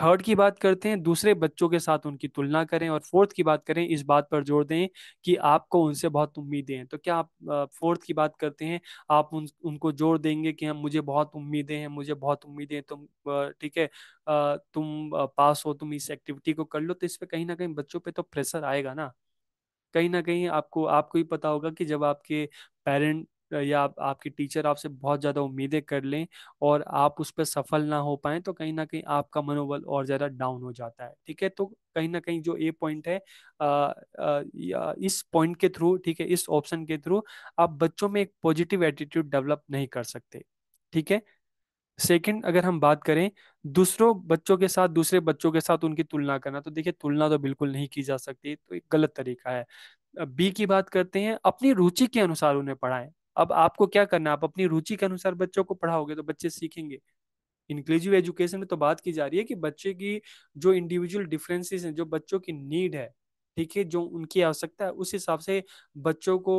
थर्ड की बात करते हैं दूसरे बच्चों के साथ उनकी तुलना करें और फोर्थ की बात करें इस बात पर जोर दें कि आपको उनसे बहुत उम्मीदें हैं तो क्या आप फोर्थ की बात करते हैं आप उन उनको जोर देंगे कि हम मुझे बहुत उम्मीदें हैं मुझे बहुत उम्मीदें हैं तुम ठीक है तुम पास हो तुम इस एक्टिविटी को कर लो तो इस पर कहीं ना कहीं बच्चों पर तो प्रेशर आएगा ना कहीं ना कहीं आपको आपको ही पता होगा कि जब आपके पेरेंट या आप, आपके टीचर आपसे बहुत ज़्यादा उम्मीदें कर लें और आप उस पर सफल ना हो पाए तो कहीं ना कहीं आपका मनोबल और ज़्यादा डाउन हो जाता है ठीक है तो कहीं ना कहीं जो ए पॉइंट है आ, आ, इस पॉइंट के थ्रू ठीक है इस ऑप्शन के थ्रू आप बच्चों में एक पॉजिटिव एटीट्यूड डेवलप नहीं कर सकते ठीक है सेकेंड अगर हम बात करें दूसरों बच्चों के साथ दूसरे बच्चों के साथ उनकी तुलना करना तो देखिए तुलना तो बिल्कुल नहीं की जा सकती तो एक गलत तरीका है बी की बात करते हैं अपनी रुचि के अनुसार उन्हें पढ़ाएं अब आपको क्या करना है आप अपनी रुचि के अनुसार बच्चों को पढ़ाओगे तो बच्चे सीखेंगे इंक्लूसिव एजुकेशन में तो बात की जा रही है कि बच्चे की जो इंडिविजुअल डिफरेंसेस हैं जो बच्चों की नीड है ठीक है जो उनकी आवश्यकता है उस हिसाब से बच्चों को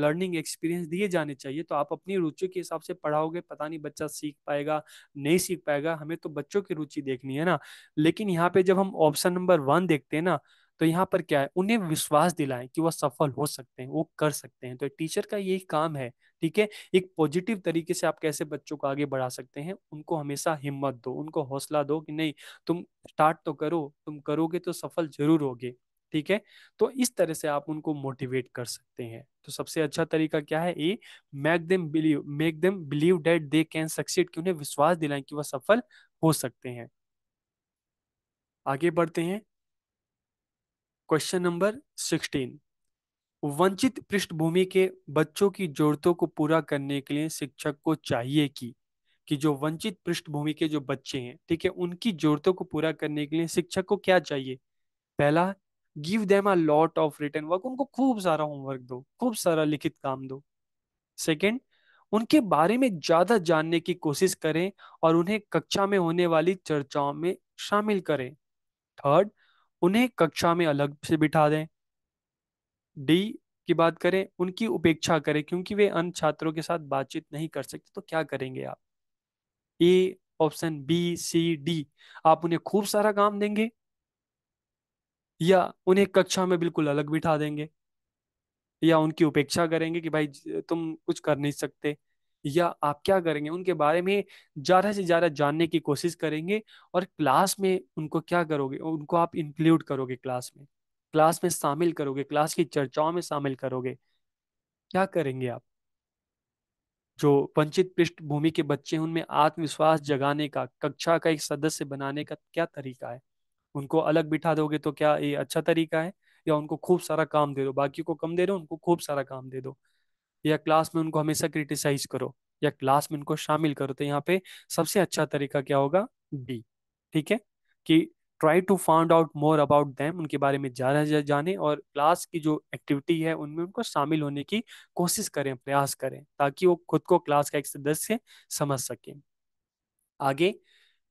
लर्निंग एक्सपीरियंस दिए जाने चाहिए तो आप अपनी रुचि के हिसाब से पढ़ाओगे पता नहीं बच्चा सीख पाएगा नहीं सीख पाएगा हमें तो बच्चों की रुचि देखनी है ना लेकिन यहाँ पे जब हम ऑप्शन नंबर वन देखते हैं ना तो यहाँ पर क्या है उन्हें विश्वास दिलाएं कि वह सफल हो सकते हैं वो कर सकते हैं तो टीचर का यही काम है ठीक है एक पॉजिटिव तरीके से आप कैसे बच्चों को आगे बढ़ा सकते हैं उनको हमेशा हिम्मत दो उनको हौसला दो कि नहीं तुम स्टार्ट तो करो तुम करोगे तो सफल जरूर होगे ठीक है तो इस तरह से आप उनको मोटिवेट कर सकते हैं तो सबसे अच्छा तरीका क्या है A make them believe make them believe that they can succeed कि उन्हें विश्वास दिलाएं कि वह सफल हो सकते हैं आगे बढ़ते हैं क्वेश्चन नंबर सिक्सटीन वंचित पृष्ठभूमि के बच्चों की जरूरतों को पूरा करने के लिए शिक्षक को चाहिए कि कि जो वंचित पृष्ठभूमि के जो बच्चे हैं ठीक है उनकी जरूरतों को पूरा करने के लिए शिक्षक को क्या चाहिए पहला give them a lot of written work उनको खूब सारा होमवर्क दो खूब सारा लिखित काम दो सेकेंड उनके बारे में ज्यादा जानने की कोशिश करें और उन्हें कक्षा में होने वाली चर्चाओं में शामिल करें थर्ड उन्हें कक्षा में अलग से बिठा दें डी की बात करें उनकी उपेक्षा करें क्योंकि वे अन्य छात्रों के साथ बातचीत नहीं कर सकते तो क्या करेंगे आप A option B C D आप उन्हें खूब सारा काम देंगे या उन्हें कक्षा में बिल्कुल अलग बिठा देंगे या उनकी उपेक्षा करेंगे कि भाई तुम कुछ कर नहीं सकते या आप क्या करेंगे उनके बारे में ज़्यादा से ज़्यादा जानने की कोशिश करेंगे और क्लास में उनको क्या करोगे उनको आप इंक्लूड करोगे क्लास में क्लास में शामिल करोगे क्लास की चर्चाओं में शामिल करोगे क्या करेंगे आप जो वंचित पृष्ठभूमि के बच्चे हैं उनमें आत्मविश्वास जगाने का कक्षा का एक सदस्य बनाने का क्या तरीका है उनको अलग बिठा दोगे तो क्या ये अच्छा तरीका है या उनको खूब सारा काम दे दो बाकी को कम दे दो उनको खूब सारा काम दे दो या क्लास में उनको हमेशा क्रिटिसाइज करो या क्लास में उनको शामिल करो तो यहाँ पे सबसे अच्छा तरीका क्या होगा डी ठीक है कि try to found out more about them उनके बारे में ज़्यादा जा जाने और क्लास की जो एक्टिविटी है उनमें उनको शामिल होने की कोशिश करें प्रयास करें ताकि वो खुद को क्लास का एक सदस्य समझ सके आगे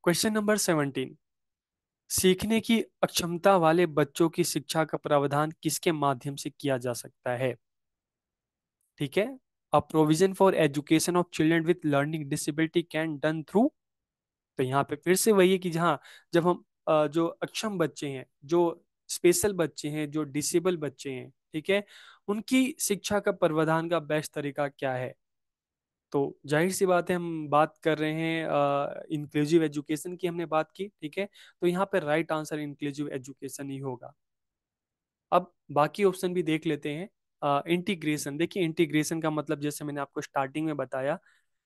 क्वेश्चन नंबर सेवनटीन सीखने की अक्षमता वाले बच्चों की शिक्षा का प्रावधान किसके माध्यम से किया जा सकता है ठीक है a provision for education of children with learning disability can done through तो यहाँ पे फिर से वही है कि जहाँ जब हम जो अक्षम बच्चे हैं जो स्पेशल बच्चे हैं जो डिसेबल बच्चे हैं ठीक है उनकी शिक्षा का प्रावधान का बेस्ट तरीका क्या है तो जाहिर सी बात है हम बात कर रहे हैं इंक्लूसिव एजुकेशन की हमने बात की ठीक है तो यहाँ पे राइट आंसर इंक्लूसिव एजुकेशन ही होगा अब बाकी ऑप्शन भी देख लेते हैं इंटीग्रेशन देखिए इंटीग्रेशन का मतलब जैसे मैंने आपको स्टार्टिंग में बताया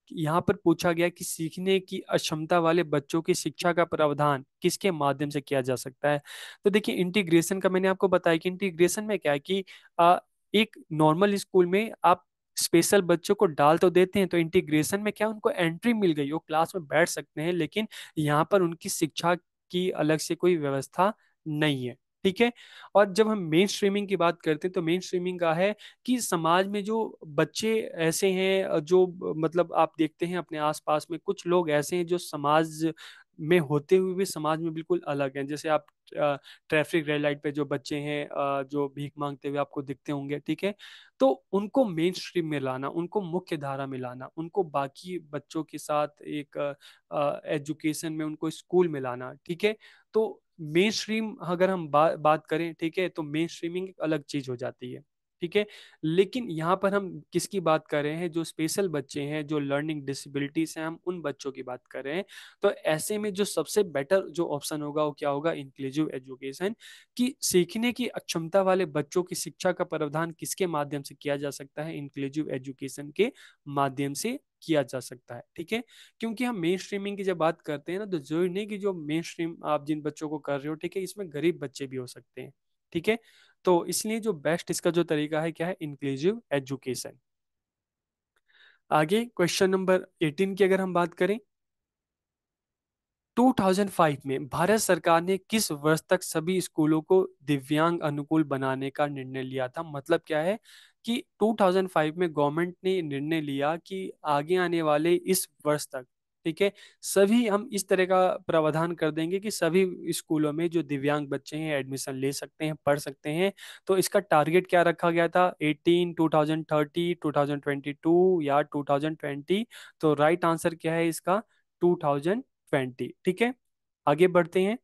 कि यहाँ पर पूछा गया कि सीखने की अक्षमता वाले बच्चों की शिक्षा का प्रावधान किसके माध्यम से किया जा सकता है तो देखिए इंटीग्रेशन का मैंने आपको बताया कि इंटीग्रेशन में क्या है कि आ, एक नॉर्मल स्कूल में आप स्पेशल बच्चों को डाल तो देते हैं तो इंटीग्रेशन में क्या उनको एंट्री मिल गई वो क्लास में बैठ सकते हैं लेकिन यहाँ पर उनकी शिक्षा की अलग से कोई व्यवस्था नहीं है ठीक है और जब हम मेन स्ट्रीमिंग की बात करते हैं तो मेन स्ट्रीमिंग का है कि समाज में जो बच्चे ऐसे हैं जो मतलब आप देखते हैं अपने आसपास में कुछ लोग ऐसे हैं जो समाज में होते हुए भी समाज में बिल्कुल अलग हैं जैसे आप ट्रैफिक रेड लाइट पे जो बच्चे हैं जो भीख मांगते हुए आपको दिखते होंगे ठीक है तो उनको मेन स्ट्रीम में लाना उनको मुख्य धारा में लाना उनको बाकी बच्चों के साथ एक एजुकेशन में उनको स्कूल में लाना ठीक है तो मेन स्ट्रीम अगर हम बा, बात करें ठीक है तो मेन स्ट्रीमिंग अलग चीज हो जाती है ठीक है लेकिन यहाँ पर हम किसकी बात कर रहे हैं जो स्पेशल बच्चे हैं जो लर्निंग डिसबिलिटीज हैं हम उन बच्चों की बात कर रहे हैं तो ऐसे में जो सबसे बेटर जो ऑप्शन होगा वो क्या होगा इंक्लूसिव एजुकेशन कि सीखने की अक्षमता वाले बच्चों की शिक्षा का प्रावधान किसके माध्यम से किया जा सकता है इंक्लूसिव एजुकेशन के माध्यम से किया जा सकता है ठीक है क्योंकि हम मेन स्ट्रीमिंग की जब बात करते हैं ना तो जरूरी नहीं कि जो मेन स्ट्रीम आप जिन बच्चों को कर रहे हो ठीक है इसमें गरीब बच्चे भी हो सकते हैं ठीक है तो इसलिए जो बेस्ट इसका जो तरीका है क्या है इंक्लूसिव एजुकेशन आगे क्वेश्चन नंबर 18 की अगर हम बात करें 2005 में भारत सरकार ने किस वर्ष तक सभी स्कूलों को दिव्यांग अनुकूल बनाने का निर्णय लिया था मतलब क्या है कि 2005 में गवर्नमेंट ने निर्णय लिया कि आगे आने वाले इस वर्ष तक ठीक है सभी हम इस तरह का प्रावधान कर देंगे कि सभी स्कूलों में जो दिव्यांग बच्चे हैं एडमिशन ले सकते हैं पढ़ सकते हैं तो इसका टारगेट क्या रखा गया था 18 2030 2022 या 2020 तो राइट आंसर क्या है इसका 2020 ठीक है आगे बढ़ते हैं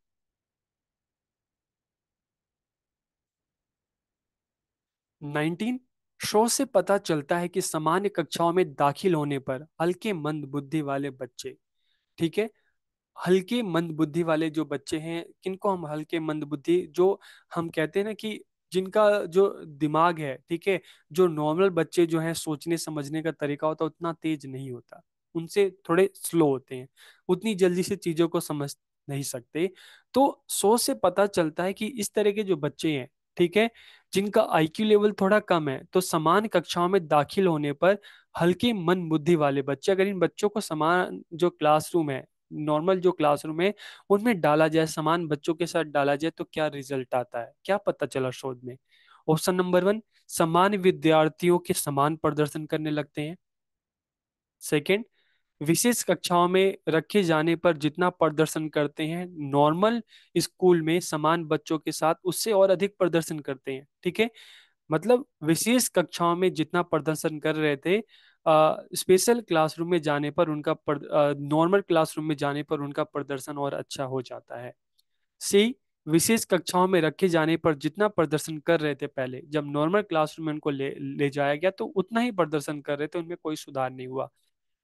नाइनटीन शो से पता चलता है कि सामान्य कक्षाओं में दाखिल होने पर हल्के मंद बुद्धि वाले बच्चे ठीक है हल्के मंद बुद्धि वाले जो बच्चे हैं किनको हम हल्के मंद बुद्धि जो हम कहते हैं ना कि जिनका जो दिमाग है ठीक है जो नॉर्मल बच्चे जो हैं सोचने समझने का तरीका होता है उतना तेज नहीं होता उनसे थोड़े स्लो होते हैं उतनी जल्दी से चीजों को समझ नहीं सकते तो सो से पता चलता है कि इस तरह के जो बच्चे हैं ठीक है जिनका आईक्यू लेवल थोड़ा कम है तो समान कक्षाओं में दाखिल होने पर हल्के मन बुद्धि वाले बच्चे अगर इन बच्चों को समान जो क्लासरूम है नॉर्मल जो क्लासरूम है उनमें डाला जाए समान बच्चों के साथ डाला जाए तो क्या रिजल्ट आता है क्या पता चला शोध में ऑप्शन नंबर वन समान विद्यार्थियों के समान प्रदर्शन करने लगते हैं सेकेंड विशेष कक्षाओं में रखे जाने पर जितना प्रदर्शन करते हैं नॉर्मल स्कूल में समान बच्चों के साथ उससे और अधिक प्रदर्शन करते हैं ठीक है मतलब विशेष कक्षाओं में जितना प्रदर्शन कर रहे थे स्पेशल क्लासरूम में जाने पर उनका नॉर्मल क्लासरूम में जाने पर उनका प्रदर्शन और अच्छा हो जाता है सी विशेष कक्षाओं में रखे जाने पर जितना प्रदर्शन कर रहे थे पहले जब नॉर्मल क्लासरूम में उनको ले ले जाया गया तो उतना ही प्रदर्शन कर रहे थे उनमें कोई सुधार नहीं हुआ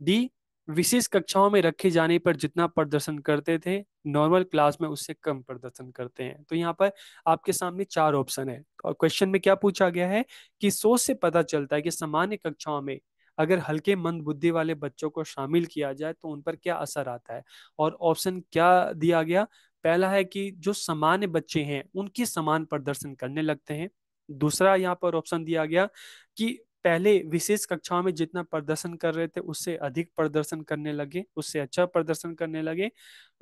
डी विशेष कक्षाओं में रखे जाने पर जितना प्रदर्शन करते थे नॉर्मल क्लास में उससे कम प्रदर्शन करते हैं तो यहाँ पर आपके सामने चार ऑप्शन है और क्वेश्चन में क्या पूछा गया है कि सोच से पता चलता है कि सामान्य कक्षाओं में अगर हल्के मंद बुद्धि वाले बच्चों को शामिल किया जाए तो उन पर क्या असर आता है और ऑप्शन क्या दिया गया पहला है कि जो सामान्य बच्चे हैं उनके समान प्रदर्शन करने लगते हैं दूसरा यहाँ पर ऑप्शन दिया गया कि पहले विशेष कक्षाओं में जितना प्रदर्शन कर रहे थे उससे अधिक प्रदर्शन करने लगे उससे अच्छा प्रदर्शन करने लगे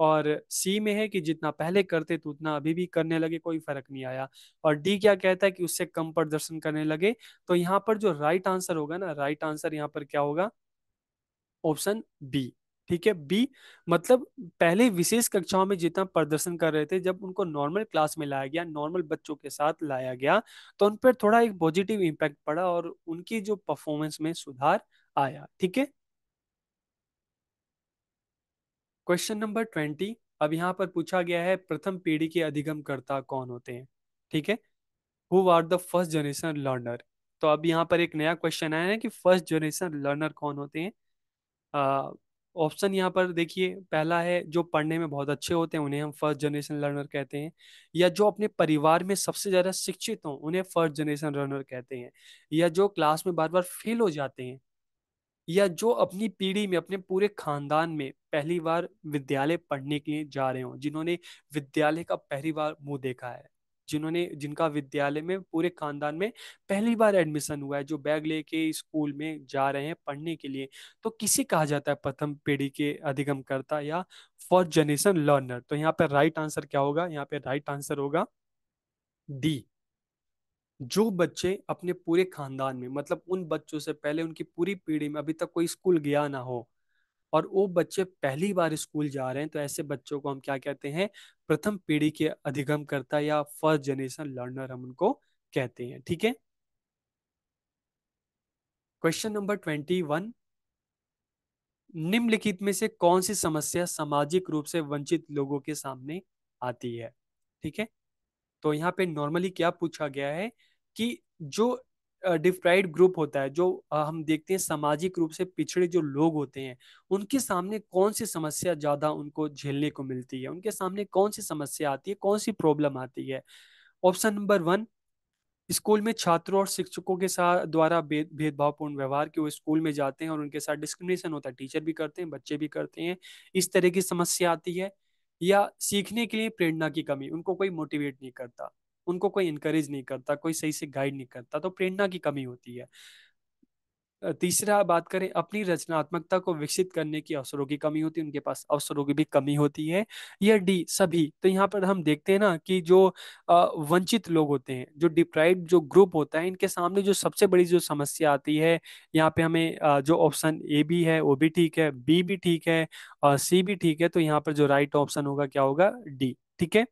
और सी में है कि जितना पहले करते थे तो उतना अभी भी करने लगे कोई फर्क नहीं आया और डी क्या कहता है कि उससे कम प्रदर्शन करने लगे तो यहाँ पर जो राइट आंसर होगा ना राइट आंसर यहाँ पर क्या होगा ऑप्शन बी ठीक है बी मतलब पहले विशेष कक्षाओं में जितना प्रदर्शन कर रहे थे जब उनको नॉर्मल क्लास में लाया गया नॉर्मल बच्चों के साथ लाया गया तो उन पर थोड़ा एक पॉजिटिव इम्पैक्ट पड़ा और उनकी जो परफॉर्मेंस में सुधार आया ठीक है क्वेश्चन नंबर ट्वेंटी अब यहाँ पर पूछा गया है प्रथम पीढ़ी के अधिगमकर्ता कौन होते हैं ठीक है who are the first generation learner तो अब यहाँ पर एक नया क्वेश्चन आया है कि फर्स्ट जनरेशन लर्नर कौन होते हैं ऑप्शन यहाँ पर देखिए पहला है जो पढ़ने में बहुत अच्छे होते हैं उन्हें हम फर्स्ट जनरेशन लर्नर कहते हैं या जो अपने परिवार में सबसे ज़्यादा शिक्षित हों उन्हें फर्स्ट जनरेशन लर्नर कहते हैं या जो क्लास में बार बार फेल हो जाते हैं या जो अपनी पीढ़ी में अपने पूरे खानदान में पहली बार विद्यालय पढ़ने के लिए जा रहे हों जिन्होंने विद्यालय का पहली बार मुंह देखा है जिन्होंने जिनका विद्यालय में पूरे खानदान में पहली बार एडमिशन हुआ है जो बैग लेके स्कूल में जा रहे हैं पढ़ने के लिए तो किसे कहा जाता है प्रथम पीढ़ी के अधिगमकर्ता या फर्स्ट जनरेशन लर्नर तो यहाँ पर राइट आंसर क्या होगा यहाँ पे राइट आंसर होगा डी जो बच्चे अपने पूरे खानदान में मतलब उन बच्चों से पहले उनकी पूरी पीढ़ी में अभी तक कोई स्कूल गया ना हो और वो बच्चे पहली बार स्कूल जा रहे हैं तो ऐसे बच्चों को हम क्या कहते हैं प्रथम पीढ़ी के अधिगम करता या फर्स्ट जनरेशन लर्नर हम उनको कहते हैं ठीक है क्वेश्चन नंबर ट्वेंटी वन निम्नलिखित में से कौन सी समस्या सामाजिक रूप से वंचित लोगों के सामने आती है ठीक है तो यहाँ पे नॉर्मली क्या पूछा गया है कि जो डिप्राइड ग्रुप होता है जो हम देखते हैं सामाजिक रूप से पिछड़े जो लोग होते हैं उनके सामने कौन सी समस्या ज़्यादा उनको झेलने को मिलती है उनके सामने कौन सी समस्या आती है कौन सी प्रॉब्लम आती है ऑप्शन नंबर वन स्कूल में छात्रों और शिक्षकों के साथ द्वारा भेदभावपूर्ण व्यवहार के वो स्कूल में जाते हैं और उनके साथ डिस्क्रिमिनेशन होता है टीचर भी करते हैं बच्चे भी करते हैं इस तरह की समस्या आती है या सीखने के लिए प्रेरणा की कमी उनको कोई मोटिवेट नहीं करता उनको कोई इनकरेज नहीं करता कोई सही से गाइड नहीं करता तो प्रेरणा की कमी होती है तीसरा बात करें अपनी रचनात्मकता को विकसित करने की अवसरों की कमी होती है उनके पास अवसरों की भी कमी होती है या e डी सभी तो यहाँ पर हम देखते हैं ना कि जो वंचित लोग होते हैं जो डिप्राइव जो ग्रुप होता है इनके सामने जो सबसे बड़ी जो समस्या आती है यहाँ पे हमें जो ऑप्शन ए भी है वो भी ठीक है बी भी ठीक है और सी भी ठीक है तो यहाँ पर जो राइट ऑप्शन होगा क्या होगा डी ठीक है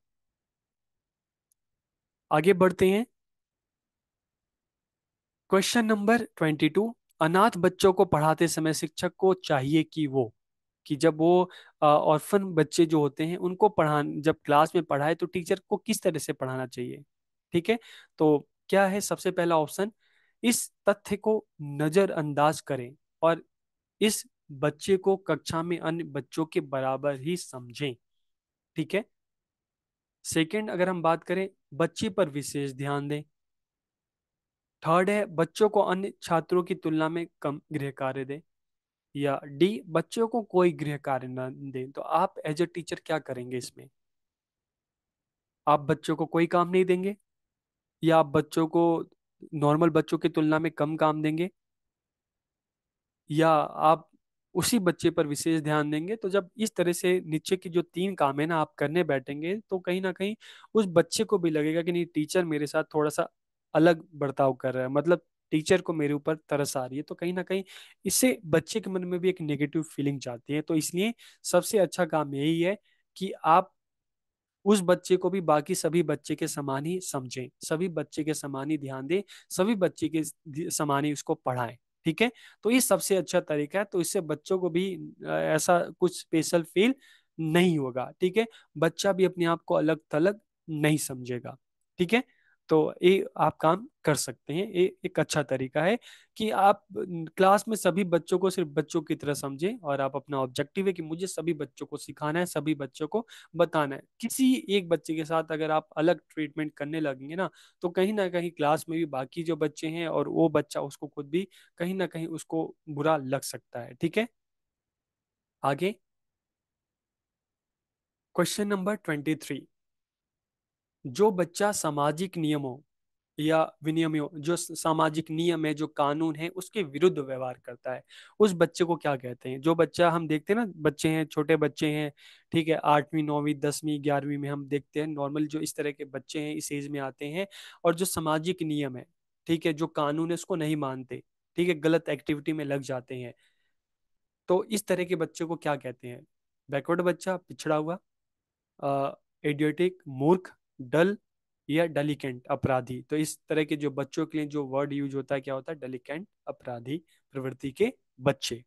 आगे बढ़ते हैं क्वेश्चन नंबर ट्वेंटी टू अनाथ बच्चों को पढ़ाते समय शिक्षक को चाहिए कि वो कि जब वो ऑर्फन बच्चे जो होते हैं उनको पढ़ा जब क्लास में पढ़ाए तो टीचर को किस तरह से पढ़ाना चाहिए ठीक है तो क्या है सबसे पहला ऑप्शन इस तथ्य को नज़रअंदाज करें और इस बच्चे को कक्षा में अन्य बच्चों के बराबर ही समझें ठीक है सेकेंड अगर हम बात करें बच्चे पर विशेष ध्यान दें थर्ड है बच्चों को अन्य छात्रों की तुलना में कम गृह कार्य दें या डी बच्चों को कोई गृह कार्य ना दें तो आप एज ए टीचर क्या करेंगे इसमें आप बच्चों को कोई काम नहीं देंगे या आप बच्चों को नॉर्मल बच्चों की तुलना में कम काम देंगे या आप उसी बच्चे पर विशेष ध्यान देंगे तो जब इस तरह से नीचे की जो तीन काम है ना आप करने बैठेंगे तो कहीं ना कहीं उस बच्चे को भी लगेगा कि नहीं टीचर मेरे साथ थोड़ा सा अलग बर्ताव कर रहा है मतलब टीचर को मेरे ऊपर तरस आ रही है तो कहीं ना कहीं इससे बच्चे के मन में भी एक नेगेटिव फीलिंग जाती है तो इसलिए सबसे अच्छा काम यही है कि आप उस बच्चे को भी बाकी सभी बच्चे के समान ही समझें सभी बच्चे के समान ही ध्यान दें सभी बच्चे के समान ही उसको पढ़ाएं ठीक है तो ये सबसे अच्छा तरीका है तो इससे बच्चों को भी ऐसा कुछ स्पेशल फील नहीं होगा ठीक है बच्चा भी अपने आप को अलग थलग नहीं समझेगा ठीक है तो ये आप काम कर सकते हैं ये एक अच्छा तरीका है कि आप क्लास में सभी बच्चों को सिर्फ बच्चों की तरह समझें और आप अपना ऑब्जेक्टिव है कि मुझे सभी बच्चों को सिखाना है सभी बच्चों को बताना है किसी एक बच्चे के साथ अगर आप अलग ट्रीटमेंट करने लगेंगे ना तो कहीं ना कहीं क्लास में भी बाकी जो बच्चे हैं और वो बच्चा उसको खुद भी कहीं ना कहीं उसको बुरा लग सकता है ठीक है आगे क्वेश्चन नंबर ट्वेंटी थ्री जो बच्चा सामाजिक नियमों या विनियमों जो सामाजिक नियम है जो कानून है उसके विरुद्ध व्यवहार करता है उस बच्चे को क्या कहते हैं जो बच्चा हम देखते हैं ना बच्चे हैं छोटे बच्चे हैं ठीक है आठवीं नौवीं दसवीं ग्यारहवीं में हम देखते हैं नॉर्मल जो इस तरह के बच्चे हैं इस एज में आते हैं और जो सामाजिक नियम है ठीक है जो कानून है उसको नहीं मानते ठीक है गलत एक्टिविटी में लग जाते हैं तो इस तरह के बच्चे को क्या कहते हैं बैकवर्ड बच्चा पिछड़ा हुआ एडियोटिक मूर्ख डल या डेलिकेंट अपराधी तो इस तरह के जो बच्चों के लिए जो वर्ड यूज होता है क्या होता है डेलिकेंट अपराधी प्रवृत्ति के बच्चे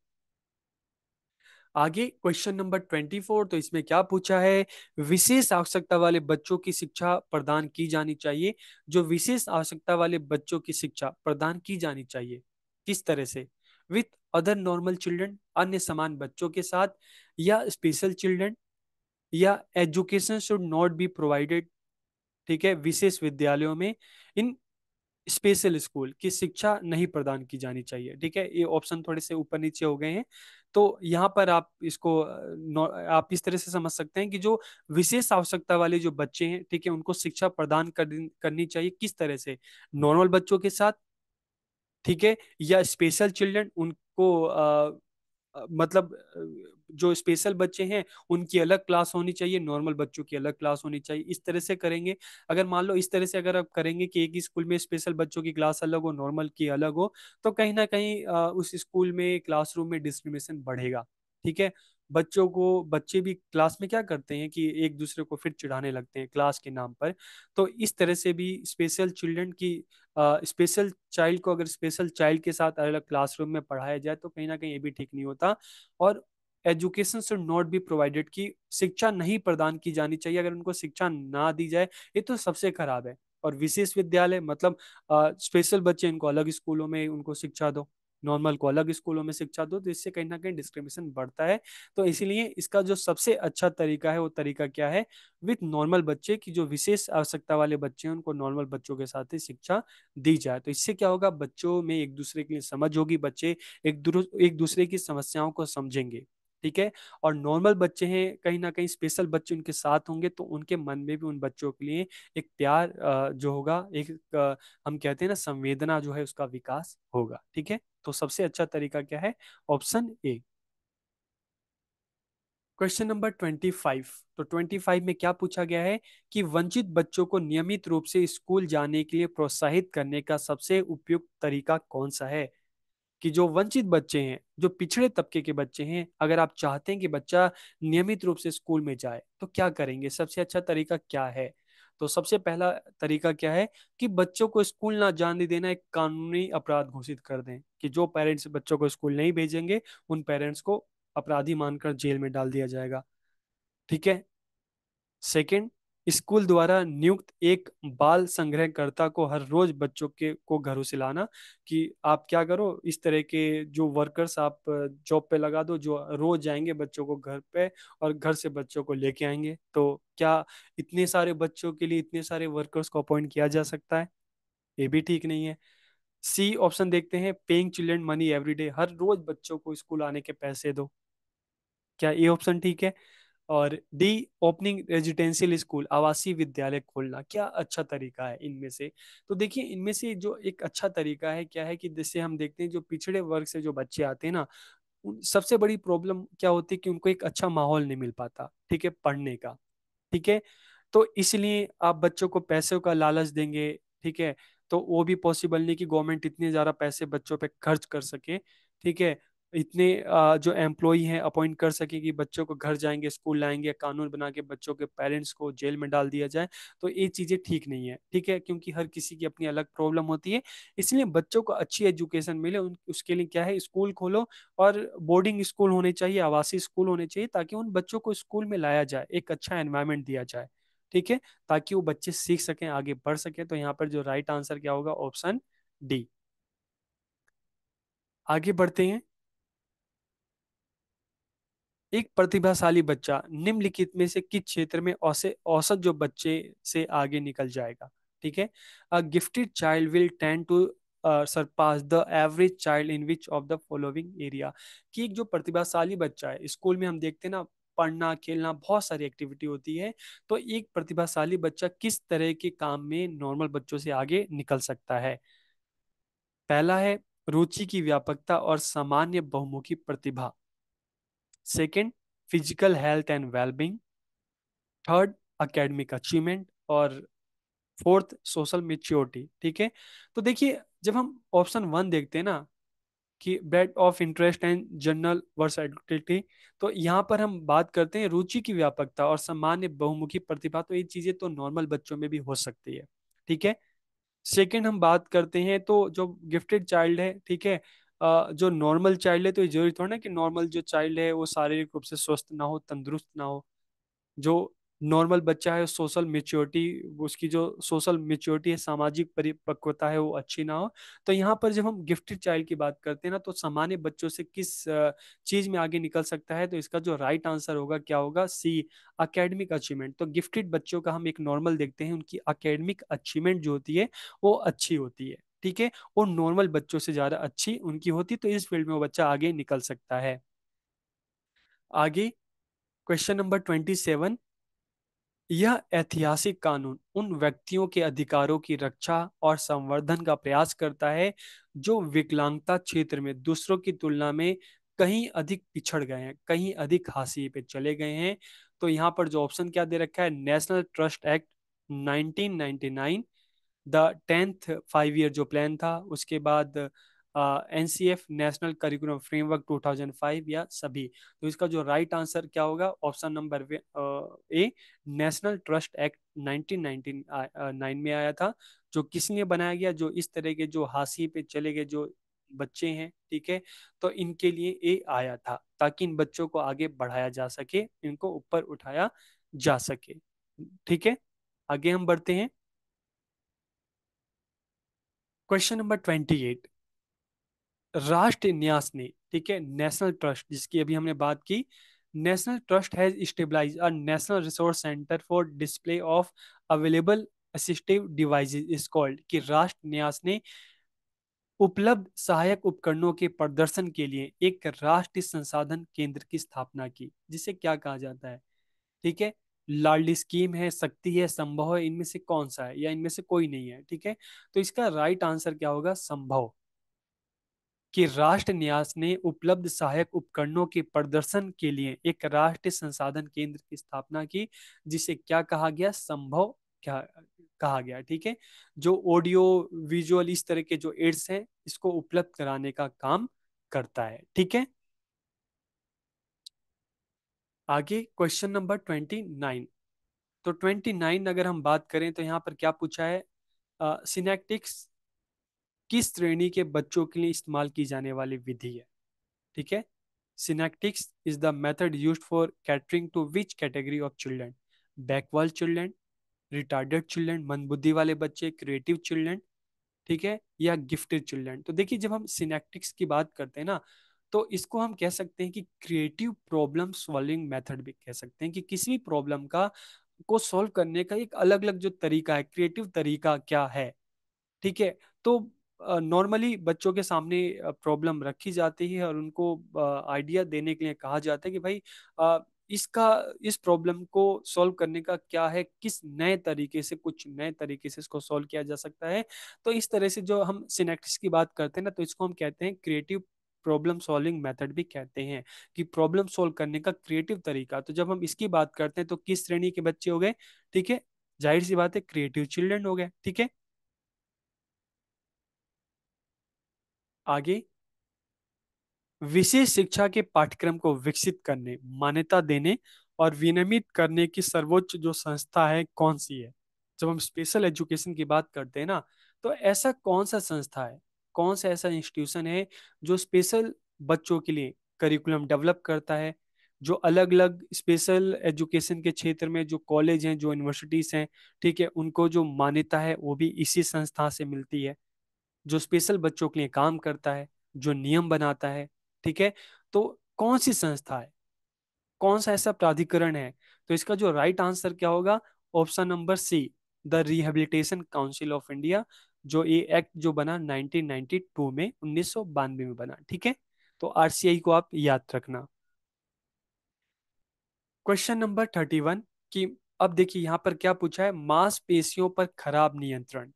आगे क्वेश्चन नंबर ट्वेंटी फोर तो इसमें क्या पूछा है विशेष आवश्यकता वाले बच्चों की शिक्षा प्रदान की जानी चाहिए जो विशेष आवश्यकता वाले बच्चों की शिक्षा प्रदान की जानी चाहिए किस तरह से विथ अदर नॉर्मल चिल्ड्रन अन्य समान बच्चों के साथ या स्पेशल चिल्ड्रन या education should not be provided ठीक है विशेष विद्यालयों में इन स्पेशल स्कूल की शिक्षा नहीं प्रदान की जानी चाहिए ठीक है ये ऑप्शन थोड़े से ऊपर नीचे हो गए हैं तो यहाँ पर आप इसको आप इस तरह से समझ सकते हैं कि जो विशेष आवश्यकता वाले जो बच्चे हैं ठीक है उनको शिक्षा प्रदान कर, करनी चाहिए किस तरह से नॉर्मल बच्चों के साथ ठीक है या स्पेशल चिल्ड्रन उनको आ, मतलब जो स्पेशल बच्चे हैं उनकी अलग क्लास होनी चाहिए नॉर्मल बच्चों की अलग क्लास होनी चाहिए इस तरह से करेंगे अगर मान लो इस तरह से अगर आप करेंगे कि एक ही स्कूल में स्पेशल बच्चों की क्लास अलग हो नॉर्मल की अलग हो तो कहीं ना कहीं उस स्कूल में क्लासरूम में डिस्क्रिमिनेशन बढ़ेगा ठीक है बच्चों को बच्चे भी क्लास में क्या करते हैं कि एक दूसरे को फिर चिढ़ाने लगते हैं क्लास के नाम पर तो इस तरह से भी स्पेशल चिल्ड्रन की स्पेशल चाइल्ड को अगर स्पेशल चाइल्ड के साथ अलग क्लासरूम में पढ़ाया जाए तो कहीं ना कहीं ये भी ठीक नहीं होता और education should not be provided कि शिक्षा नहीं प्रदान की जानी चाहिए अगर उनको शिक्षा ना दी जाए ये तो सबसे खराब है और विशेष विद्यालय मतलब स्पेशल बच्चे इनको अलग स्कूलों में उनको शिक्षा दो नॉर्मल को अलग स्कूलों में शिक्षा दो तो इससे कहीं ना कहीं डिस्क्रिमिनेशन बढ़ता है तो इसीलिए इसका जो सबसे अच्छा तरीका है वो तरीका क्या है विथ नॉर्मल बच्चे की जो विशेष आवश्यकता वाले बच्चे हैं उनको नॉर्मल बच्चों के साथ ही शिक्षा दी जाए तो इससे क्या होगा बच्चों में एक दूसरे के लिए समझ होगी बच्चे एक एक दूसरे की समस्याओं को समझेंगे ठीक है और नॉर्मल बच्चे हैं कहीं ना कहीं स्पेशल बच्चे उनके साथ होंगे तो उनके मन में भी उन बच्चों के लिए एक प्यार जो होगा एक हम कहते हैं ना संवेदना जो है उसका विकास होगा ठीक है तो सबसे अच्छा तरीका क्या है option A question number twenty five तो ट्वेंटी फाइव में क्या पूछा गया है कि वंचित बच्चों को नियमित रूप से स्कूल जाने के लिए प्रोत्साहित करने का सबसे उपयुक्त तरीका कौन सा है कि जो वंचित बच्चे हैं जो पिछड़े तबके के बच्चे हैं अगर आप चाहते हैं कि बच्चा नियमित रूप से स्कूल में जाए तो क्या करेंगे सबसे अच्छा तरीका क्या है तो सबसे पहला तरीका क्या है कि बच्चों को स्कूल ना जाने देना एक कानूनी अपराध घोषित कर दें कि जो पेरेंट्स बच्चों को स्कूल नहीं भेजेंगे उन पेरेंट्स को अपराधी मानकर जेल में डाल दिया जाएगा ठीक है सेकंड स्कूल द्वारा नियुक्त एक बाल संग्रहकर्ता को हर रोज बच्चों के को घरों से लाना कि आप क्या करो इस तरह के जो वर्कर्स आप जॉब पे लगा दो जो रोज जाएंगे बच्चों को घर पे और घर से बच्चों को लेके आएंगे तो क्या इतने सारे बच्चों के लिए इतने सारे वर्कर्स को अपॉइंट किया जा सकता है ये भी ठीक नहीं है सी ऑप्शन देखते हैं पेइंग चिल्ड्रेन मनी एवरीडे हर रोज बच्चों को स्कूल आने के पैसे दो क्या ये ऑप्शन ठीक है और डी ओपनिंग रेजिडेंशियल स्कूल आवासीय विद्यालय खोलना क्या अच्छा तरीका है इनमें से तो देखिए इनमें से जो एक अच्छा तरीका है क्या है कि जिससे हम देखते हैं जो पिछड़े वर्ग से जो बच्चे आते हैं ना सबसे बड़ी प्रॉब्लम क्या होती है कि उनको एक अच्छा माहौल नहीं मिल पाता ठीक है पढ़ने का ठीक है तो इसलिए आप बच्चों को पैसों का लालच देंगे ठीक है तो वो भी पॉसिबल नहीं कि गवर्नमेंट इतने ज़्यादा पैसे बच्चों पे खर्च कर सके ठीक है इतने जो एम्प्लॉई हैं अपॉइंट कर सके कि बच्चों को घर जाएंगे स्कूल लाएंगे कानून बना के बच्चों के पेरेंट्स को जेल में डाल दिया जाए तो ये चीज़ें ठीक नहीं है ठीक है क्योंकि हर किसी की अपनी अलग प्रॉब्लम होती है इसलिए बच्चों को अच्छी एजुकेशन मिले उन उसके लिए क्या है स्कूल खोलो और बोर्डिंग स्कूल होने चाहिए आवासीय स्कूल होने चाहिए ताकि उन बच्चों को स्कूल में लाया जाए एक अच्छा एनवायरमेंट दिया जाए ठीक है ताकि वो बच्चे सीख सकें आगे बढ़ सकें तो यहाँ पर जो राइट आंसर क्या होगा ऑप्शन डी आगे बढ़ते हैं एक प्रतिभाशाली बच्चा निम्नलिखित में से किस क्षेत्र में औसे औसत जो बच्चे से आगे निकल जाएगा ठीक है a gifted child will tend to surpass the average child in which of the following area कि एक जो प्रतिभाशाली बच्चा है स्कूल में हम देखते हैं ना पढ़ना खेलना बहुत सारी एक्टिविटी होती है तो एक प्रतिभाशाली बच्चा किस तरह के काम में नॉर्मल बच्चों से आगे निकल सकता है पहला है रुचि की व्यापकता और सामान्य बहुमुखी प्रतिभा second physical health and wellbeing third academic achievement और फोर्थ सोशल मेच्योरिटी ठीक है तो देखिए जब हम ऑप्शन वन देखते हैं ना कि breadth of interest and general versatility तो यहाँ पर हम बात करते हैं रुचि की व्यापकता और सामान्य बहुमुखी प्रतिभा तो ये चीज़ें तो नॉर्मल बच्चों में भी हो सकती है ठीक है सेकेंड हम बात करते हैं तो जो गिफ्टेड चाइल्ड है ठीक है जो नॉर्मल चाइल्ड है तो ये जरूरी थोड़ा ना कि नॉर्मल जो चाइल्ड है वो शारीरिक रूप से स्वस्थ ना हो तंदुरुस्त ना हो जो नॉर्मल बच्चा है सोशल मेच्योरिटी उसकी जो सोशल मेच्योरिटी है सामाजिक परिपक्वता है वो अच्छी ना हो तो यहाँ पर जब हम गिफ्टेड चाइल्ड की बात करते हैं ना तो सामान्य बच्चों से किस चीज में आगे निकल सकता है तो इसका जो राइट आंसर होगा क्या होगा सी अकेडमिक अचीवमेंट तो गिफ्टेड बच्चों का हम एक नॉर्मल देखते हैं उनकी अकेडमिक अचीवमेंट जो होती है वो अच्छी होती है ठीक है और नॉर्मल बच्चों से ज़्यादा अच्छी उनकी होती तो इस फील्ड में वो बच्चा आगे निकल सकता है आगे क्वेश्चन नंबर ट्वेंटी सेवन यह ऐतिहासिक कानून उन व्यक्तियों के अधिकारों की रक्षा और संवर्धन का प्रयास करता है जो विकलांगता क्षेत्र में दूसरों की तुलना में कहीं अधिक पिछड़ गए हैं कहीं अधिक हाशिए पे चले गए हैं तो यहाँ पर जो ऑप्शन क्या दे रखा है National Trust Act the tenth five year जो प्लान था उसके बाद N C F National Curriculum Framework 2005 या सभी तो इसका जो राइट right आंसर क्या होगा option number A National Trust Act 1999 में आया था जो किसने बनाया गया जो इस तरह के जो हाशिए पे चले गए जो बच्चे हैं ठीक है तो इनके लिए ए आया था ताकि इन बच्चों को आगे बढ़ाया जा सके इनको ऊपर उठाया जा सके ठीक है आगे हम बढ़ते हैं क्वेश्चन नंबर ट्वेंटी एट राष्ट्र न्यास ने ठीक है नेशनल ट्रस्ट जिसकी अभी हमने बात की National Trust has stabilise a national resource centre for display of available assistive devices is called कि राष्ट्र न्यास ने उपलब्ध सहायक उपकरणों के प्रदर्शन के लिए एक राष्ट्रीय संसाधन केंद्र की स्थापना की जिसे क्या कहा जाता है ठीक है लाडली स्कीम है शक्ति है संभव है इनमें से कौन सा है या इनमें से कोई नहीं है ठीक है तो इसका राइट आंसर क्या होगा संभव कि राष्ट्र न्यास ने उपलब्ध सहायक उपकरणों के प्रदर्शन के लिए एक राष्ट्रीय संसाधन केंद्र की स्थापना की जिसे क्या कहा गया संभव क्या कहा गया ठीक है जो ऑडियो विजुअल इस तरह के जो एड्स हैं इसको उपलब्ध कराने का काम करता है ठीक है आगे क्वेश्चन नंबर ट्वेंटी नाइन तो ट्वेंटी नाइन अगर हम बात करें तो यहाँ पर क्या पूछा है सिनेक्टिक्स uh, किस श्रेणी के बच्चों के लिए इस्तेमाल की जाने वाली विधि है ठीक है synectics is the method use for catering to which category of children backward children retarded मन बुद्धि वाले बच्चे क्रिएटिव चिल्ड्रेन ठीक है या गिफ्टेड चिल्ड्रेन तो देखिए जब हम सिनेक्टिक्स की बात करते हैं ना तो इसको हम कह सकते हैं कि क्रिएटिव प्रॉब्लम सॉल्विंग मेथड भी कह सकते हैं कि किसी भी प्रॉब्लम का को सॉल्व करने का एक अलग अलग जो तरीका है क्रिएटिव तरीका क्या है ठीक है तो नॉर्मली बच्चों के सामने प्रॉब्लम रखी जाती है और उनको आइडिया देने के लिए कहा जाता है कि भाई इसका इस प्रॉब्लम को सॉल्व करने का क्या है किस नए तरीके से कुछ नए तरीके से इसको सॉल्व किया जा सकता है तो इस तरह से जो हम सिनेक्टिस की बात करते हैं ना तो इसको हम कहते हैं क्रिएटिव प्रॉब्लम सॉल्विंग मेथड भी कहते हैं कि प्रॉब्लम सॉल्व करने का क्रिएटिव तरीका तो जब हम इसकी बात करते हैं तो किस श्रेणी के बच्चे हो गए ठीक है जाहिर सी बात है क्रिएटिव चिल्ड्रन हो गए ठीक है आगे विशेष शिक्षा के पाठ्यक्रम को विकसित करने मान्यता देने और विनियमित करने की सर्वोच्च जो संस्था है कौन सी है जब हम स्पेशल एजुकेशन की बात करते हैं ना तो ऐसा कौन सा संस्था है कौन सा ऐसा इंस्टीट्यूशन है जो स्पेशल बच्चों के लिए करिकुलम डेवलप करता है जो अलग अलग स्पेशल एजुकेशन के क्षेत्र में जो कॉलेज हैं जो यूनिवर्सिटीज हैं ठीक है उनको जो मान्यता है वो भी इसी संस्था से मिलती है जो स्पेशल बच्चों के लिए काम करता है जो नियम बनाता है ठीक है तो कौन सी संस्था है कौन सा ऐसा प्राधिकरण है तो इसका जो राइट आंसर क्या होगा option number C the Rehabilitation Council of India जो ये एक्ट जो बना 1992 में उन्नीस में बना ठीक है तो आरसीआई को आप याद रखना क्वेश्चन नंबर थर्टी वन की अब देखिए यहाँ पर क्या पूछा है मांसपेशियों पर खराब नियंत्रण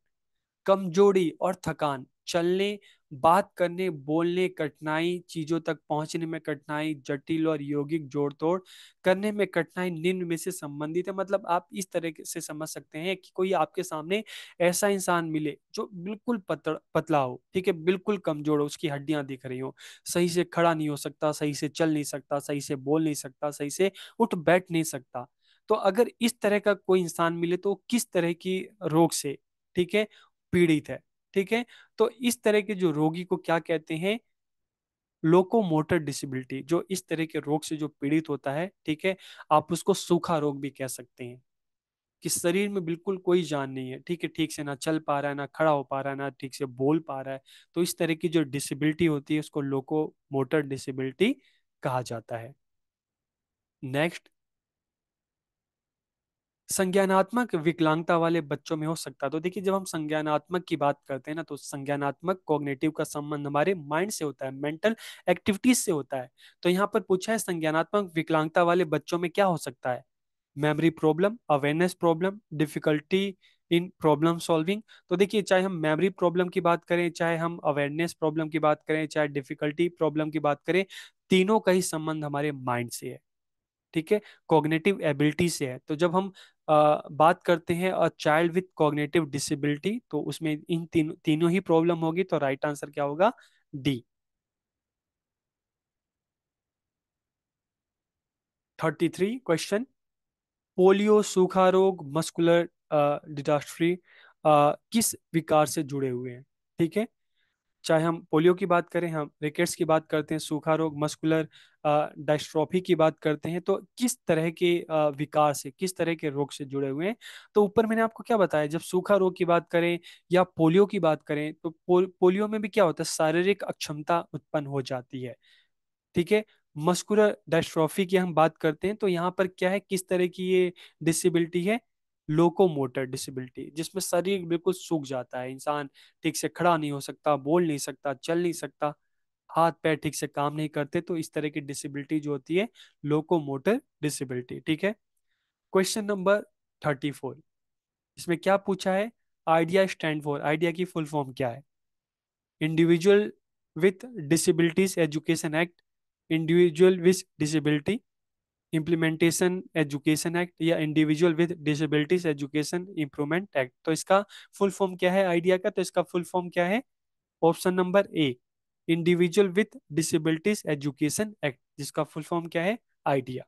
कमजोरी और थकान चलने बात करने बोलने कठिनाई चीजों तक पहुंचने में कठिनाई जटिल और यौगिक जोड़ तोड़ करने में कठिनाई निम्न में से संबंधित है मतलब आप इस तरह से समझ सकते हैं कि कोई आपके सामने ऐसा इंसान मिले जो बिल्कुल पतला हो ठीक है बिल्कुल कमजोर हो उसकी हड्डियां दिख रही हो सही से खड़ा नहीं हो सकता सही से चल नहीं सकता सही से बोल नहीं सकता सही से उठ बैठ नहीं सकता तो अगर इस तरह का कोई इंसान मिले तो किस तरह की रोग से ठीक है पीड़ित है ठीक है तो इस तरह के जो रोगी को क्या कहते हैं लोकोमोटर डिसेबिलिटी जो इस तरह के रोग से जो पीड़ित होता है ठीक है आप उसको सूखा रोग भी कह सकते हैं कि शरीर में बिल्कुल कोई जान नहीं है ठीक है ठीक से ना चल पा रहा है ना खड़ा हो पा रहा है ना ठीक से बोल पा रहा है तो इस तरह की जो डिसेबिलिटी होती है उसको लोको मोटर डिसेबिलिटी कहा जाता है नेक्स्ट संज्ञानात्मक विकलांगता वाले बच्चों में हो सकता है तो देखिए जब हम संज्ञानात्मक की बात करते हैं ना तो संज्ञानात्मक कॉग्नेटिव का संबंध हमारे माइंड से होता है मेंटल एक्टिविटीज से होता है तो यहाँ पर पूछा है संज्ञानात्मक विकलांगता वाले बच्चों में क्या हो सकता है memory problem awareness problem difficulty in problem solving तो देखिए चाहे हम मेमोरी प्रॉब्लम की बात करें चाहे हम अवेयरनेस प्रॉब्लम की बात करें चाहे डिफिकल्टी प्रॉब्लम की बात करें तीनों का ही संबंध हमारे माइंड से है ठीक है कॉग्नेटिव एबिलिटी से है तो जब हम बात करते हैं a child with cognitive disability तो उसमें इन तीन तीनों ही प्रॉब्लम होगी तो राइट आंसर क्या होगा D thirty three question polio सूखा रोग मस्कुलर डिजास्ट्री किस विकार से जुड़े हुए हैं ठीक है चाहे हम पोलियो की बात करें हम रिकेट्स की बात करते हैं सूखा रोग मस्कुलर डायस्ट्रॉफी की बात करते हैं तो किस तरह के विकार से किस तरह के रोग से जुड़े हुए हैं तो ऊपर मैंने आपको क्या बताया जब सूखा रोग की बात करें या पोलियो की बात करें तो पो, पोलियो में भी क्या होता है शारीरिक अक्षमता उत्पन्न हो जाती है ठीक है मस्कुलर डायस्ट्रॉफी की हम बात करते हैं तो यहाँ पर क्या है किस तरह की ये डिसेबिलिटी है लोकोमोटर डिसेबिलिटी जिसमें शरीर बिल्कुल सूख जाता है इंसान ठीक से खड़ा नहीं हो सकता बोल नहीं सकता चल नहीं सकता हाथ पैर ठीक से काम नहीं करते तो इस तरह की डिसेबिलिटी जो होती है लोकोमोटर डिसेबिलिटी ठीक है क्वेश्चन नंबर थर्टी फोर इसमें क्या पूछा है आइडिया स्टैंड फॉर आइडिया की फुल फॉर्म क्या है individual with disabilities education act individual with disability implementation education act या individual with disabilities education improvement act तो इसका फुल फॉर्म क्या है आइडिया का तो इसका फुल फॉर्म क्या है option number A individual with disabilities education act जिसका फुल फॉर्म क्या है आइडिया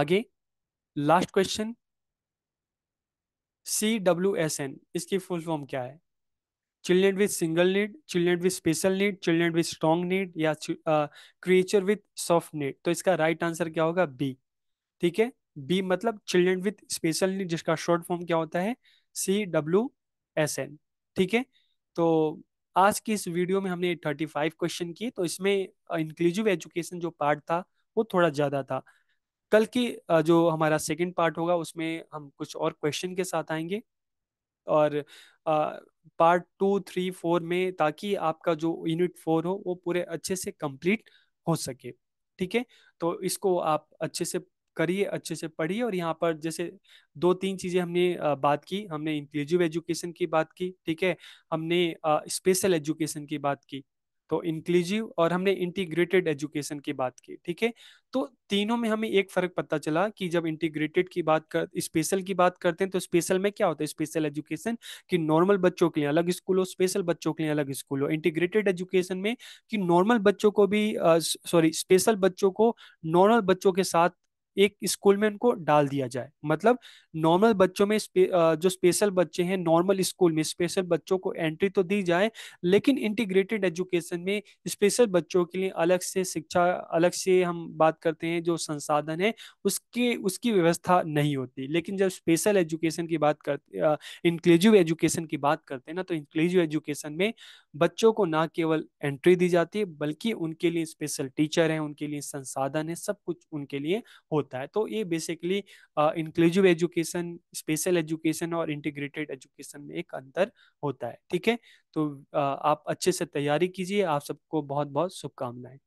आगे last question C W S N इसकी फुल फॉर्म क्या है children with single need children with special need children with strong need या creature with soft need तो इसका राइट right आंसर क्या होगा बी ठीक है बी मतलब चिल्ड्रेन विथ स्पेशल नीड जिसका शॉर्ट फॉर्म क्या होता है सी डब्ल्यू एस एन ठीक है तो आज की इस वीडियो में हमने 35 क्वेश्चन किए तो इसमें इंक्लूसिव एजुकेशन जो पार्ट था वो थोड़ा ज़्यादा था कल की जो हमारा सेकंड पार्ट होगा उसमें हम कुछ और क्वेश्चन के साथ आएंगे और पार्ट टू थ्री फोर में ताकि आपका जो यूनिट फोर हो वो पूरे अच्छे से कंप्लीट हो सके ठीक है तो इसको आप अच्छे से करिए अच्छे से पढ़िए और यहाँ पर जैसे दो तीन चीज़ें हमने बात की हमने इंक्लूसिव एजुकेशन की बात की ठीक है हमने स्पेशल एजुकेशन की बात की तो इंक्लूसिव और हमने इंटीग्रेटेड एजुकेशन की बात की ठीक है तो तीनों में हमें एक फर्क पता चला कि जब इंटीग्रेटेड की बात कर स्पेशल की बात करते हैं तो स्पेशल में क्या होता है स्पेशल एजुकेशन कि नॉर्मल बच्चों के लिए अलग स्कूल हो स्पेशल बच्चों के लिए अलग स्कूल हो इंटीग्रेटेड एजुकेशन में कि नॉर्मल बच्चों को भी सॉरी स्पेशल बच्चों को नॉर्मल बच्चों के साथ एक स्कूल में उनको डाल दिया जाए मतलब नॉर्मल बच्चों में स्पे, जो स्पेशल बच्चे हैं नॉर्मल स्कूल में स्पेशल बच्चों को एंट्री तो दी जाए लेकिन इंटीग्रेटेड एजुकेशन में स्पेशल बच्चों के लिए अलग से शिक्षा अलग से हम बात करते हैं जो संसाधन है उसके उसकी व्यवस्था नहीं होती लेकिन जब स्पेशल एजुकेशन की बात करते इंक्लूजिव एजुकेशन की बात करते हैं ना तो इंक्लूजिव एजुकेशन में बच्चों को ना केवल एंट्री दी जाती है बल्कि उनके लिए स्पेशल टीचर है उनके लिए संसाधन है सब कुछ उनके लिए होता होता है तो ये basically inclusive education special education और इंटीग्रेटेड एजुकेशन में एक अंतर होता है ठीक है तो uh, आप अच्छे से तैयारी कीजिए आप सबको बहुत बहुत शुभकामनाएं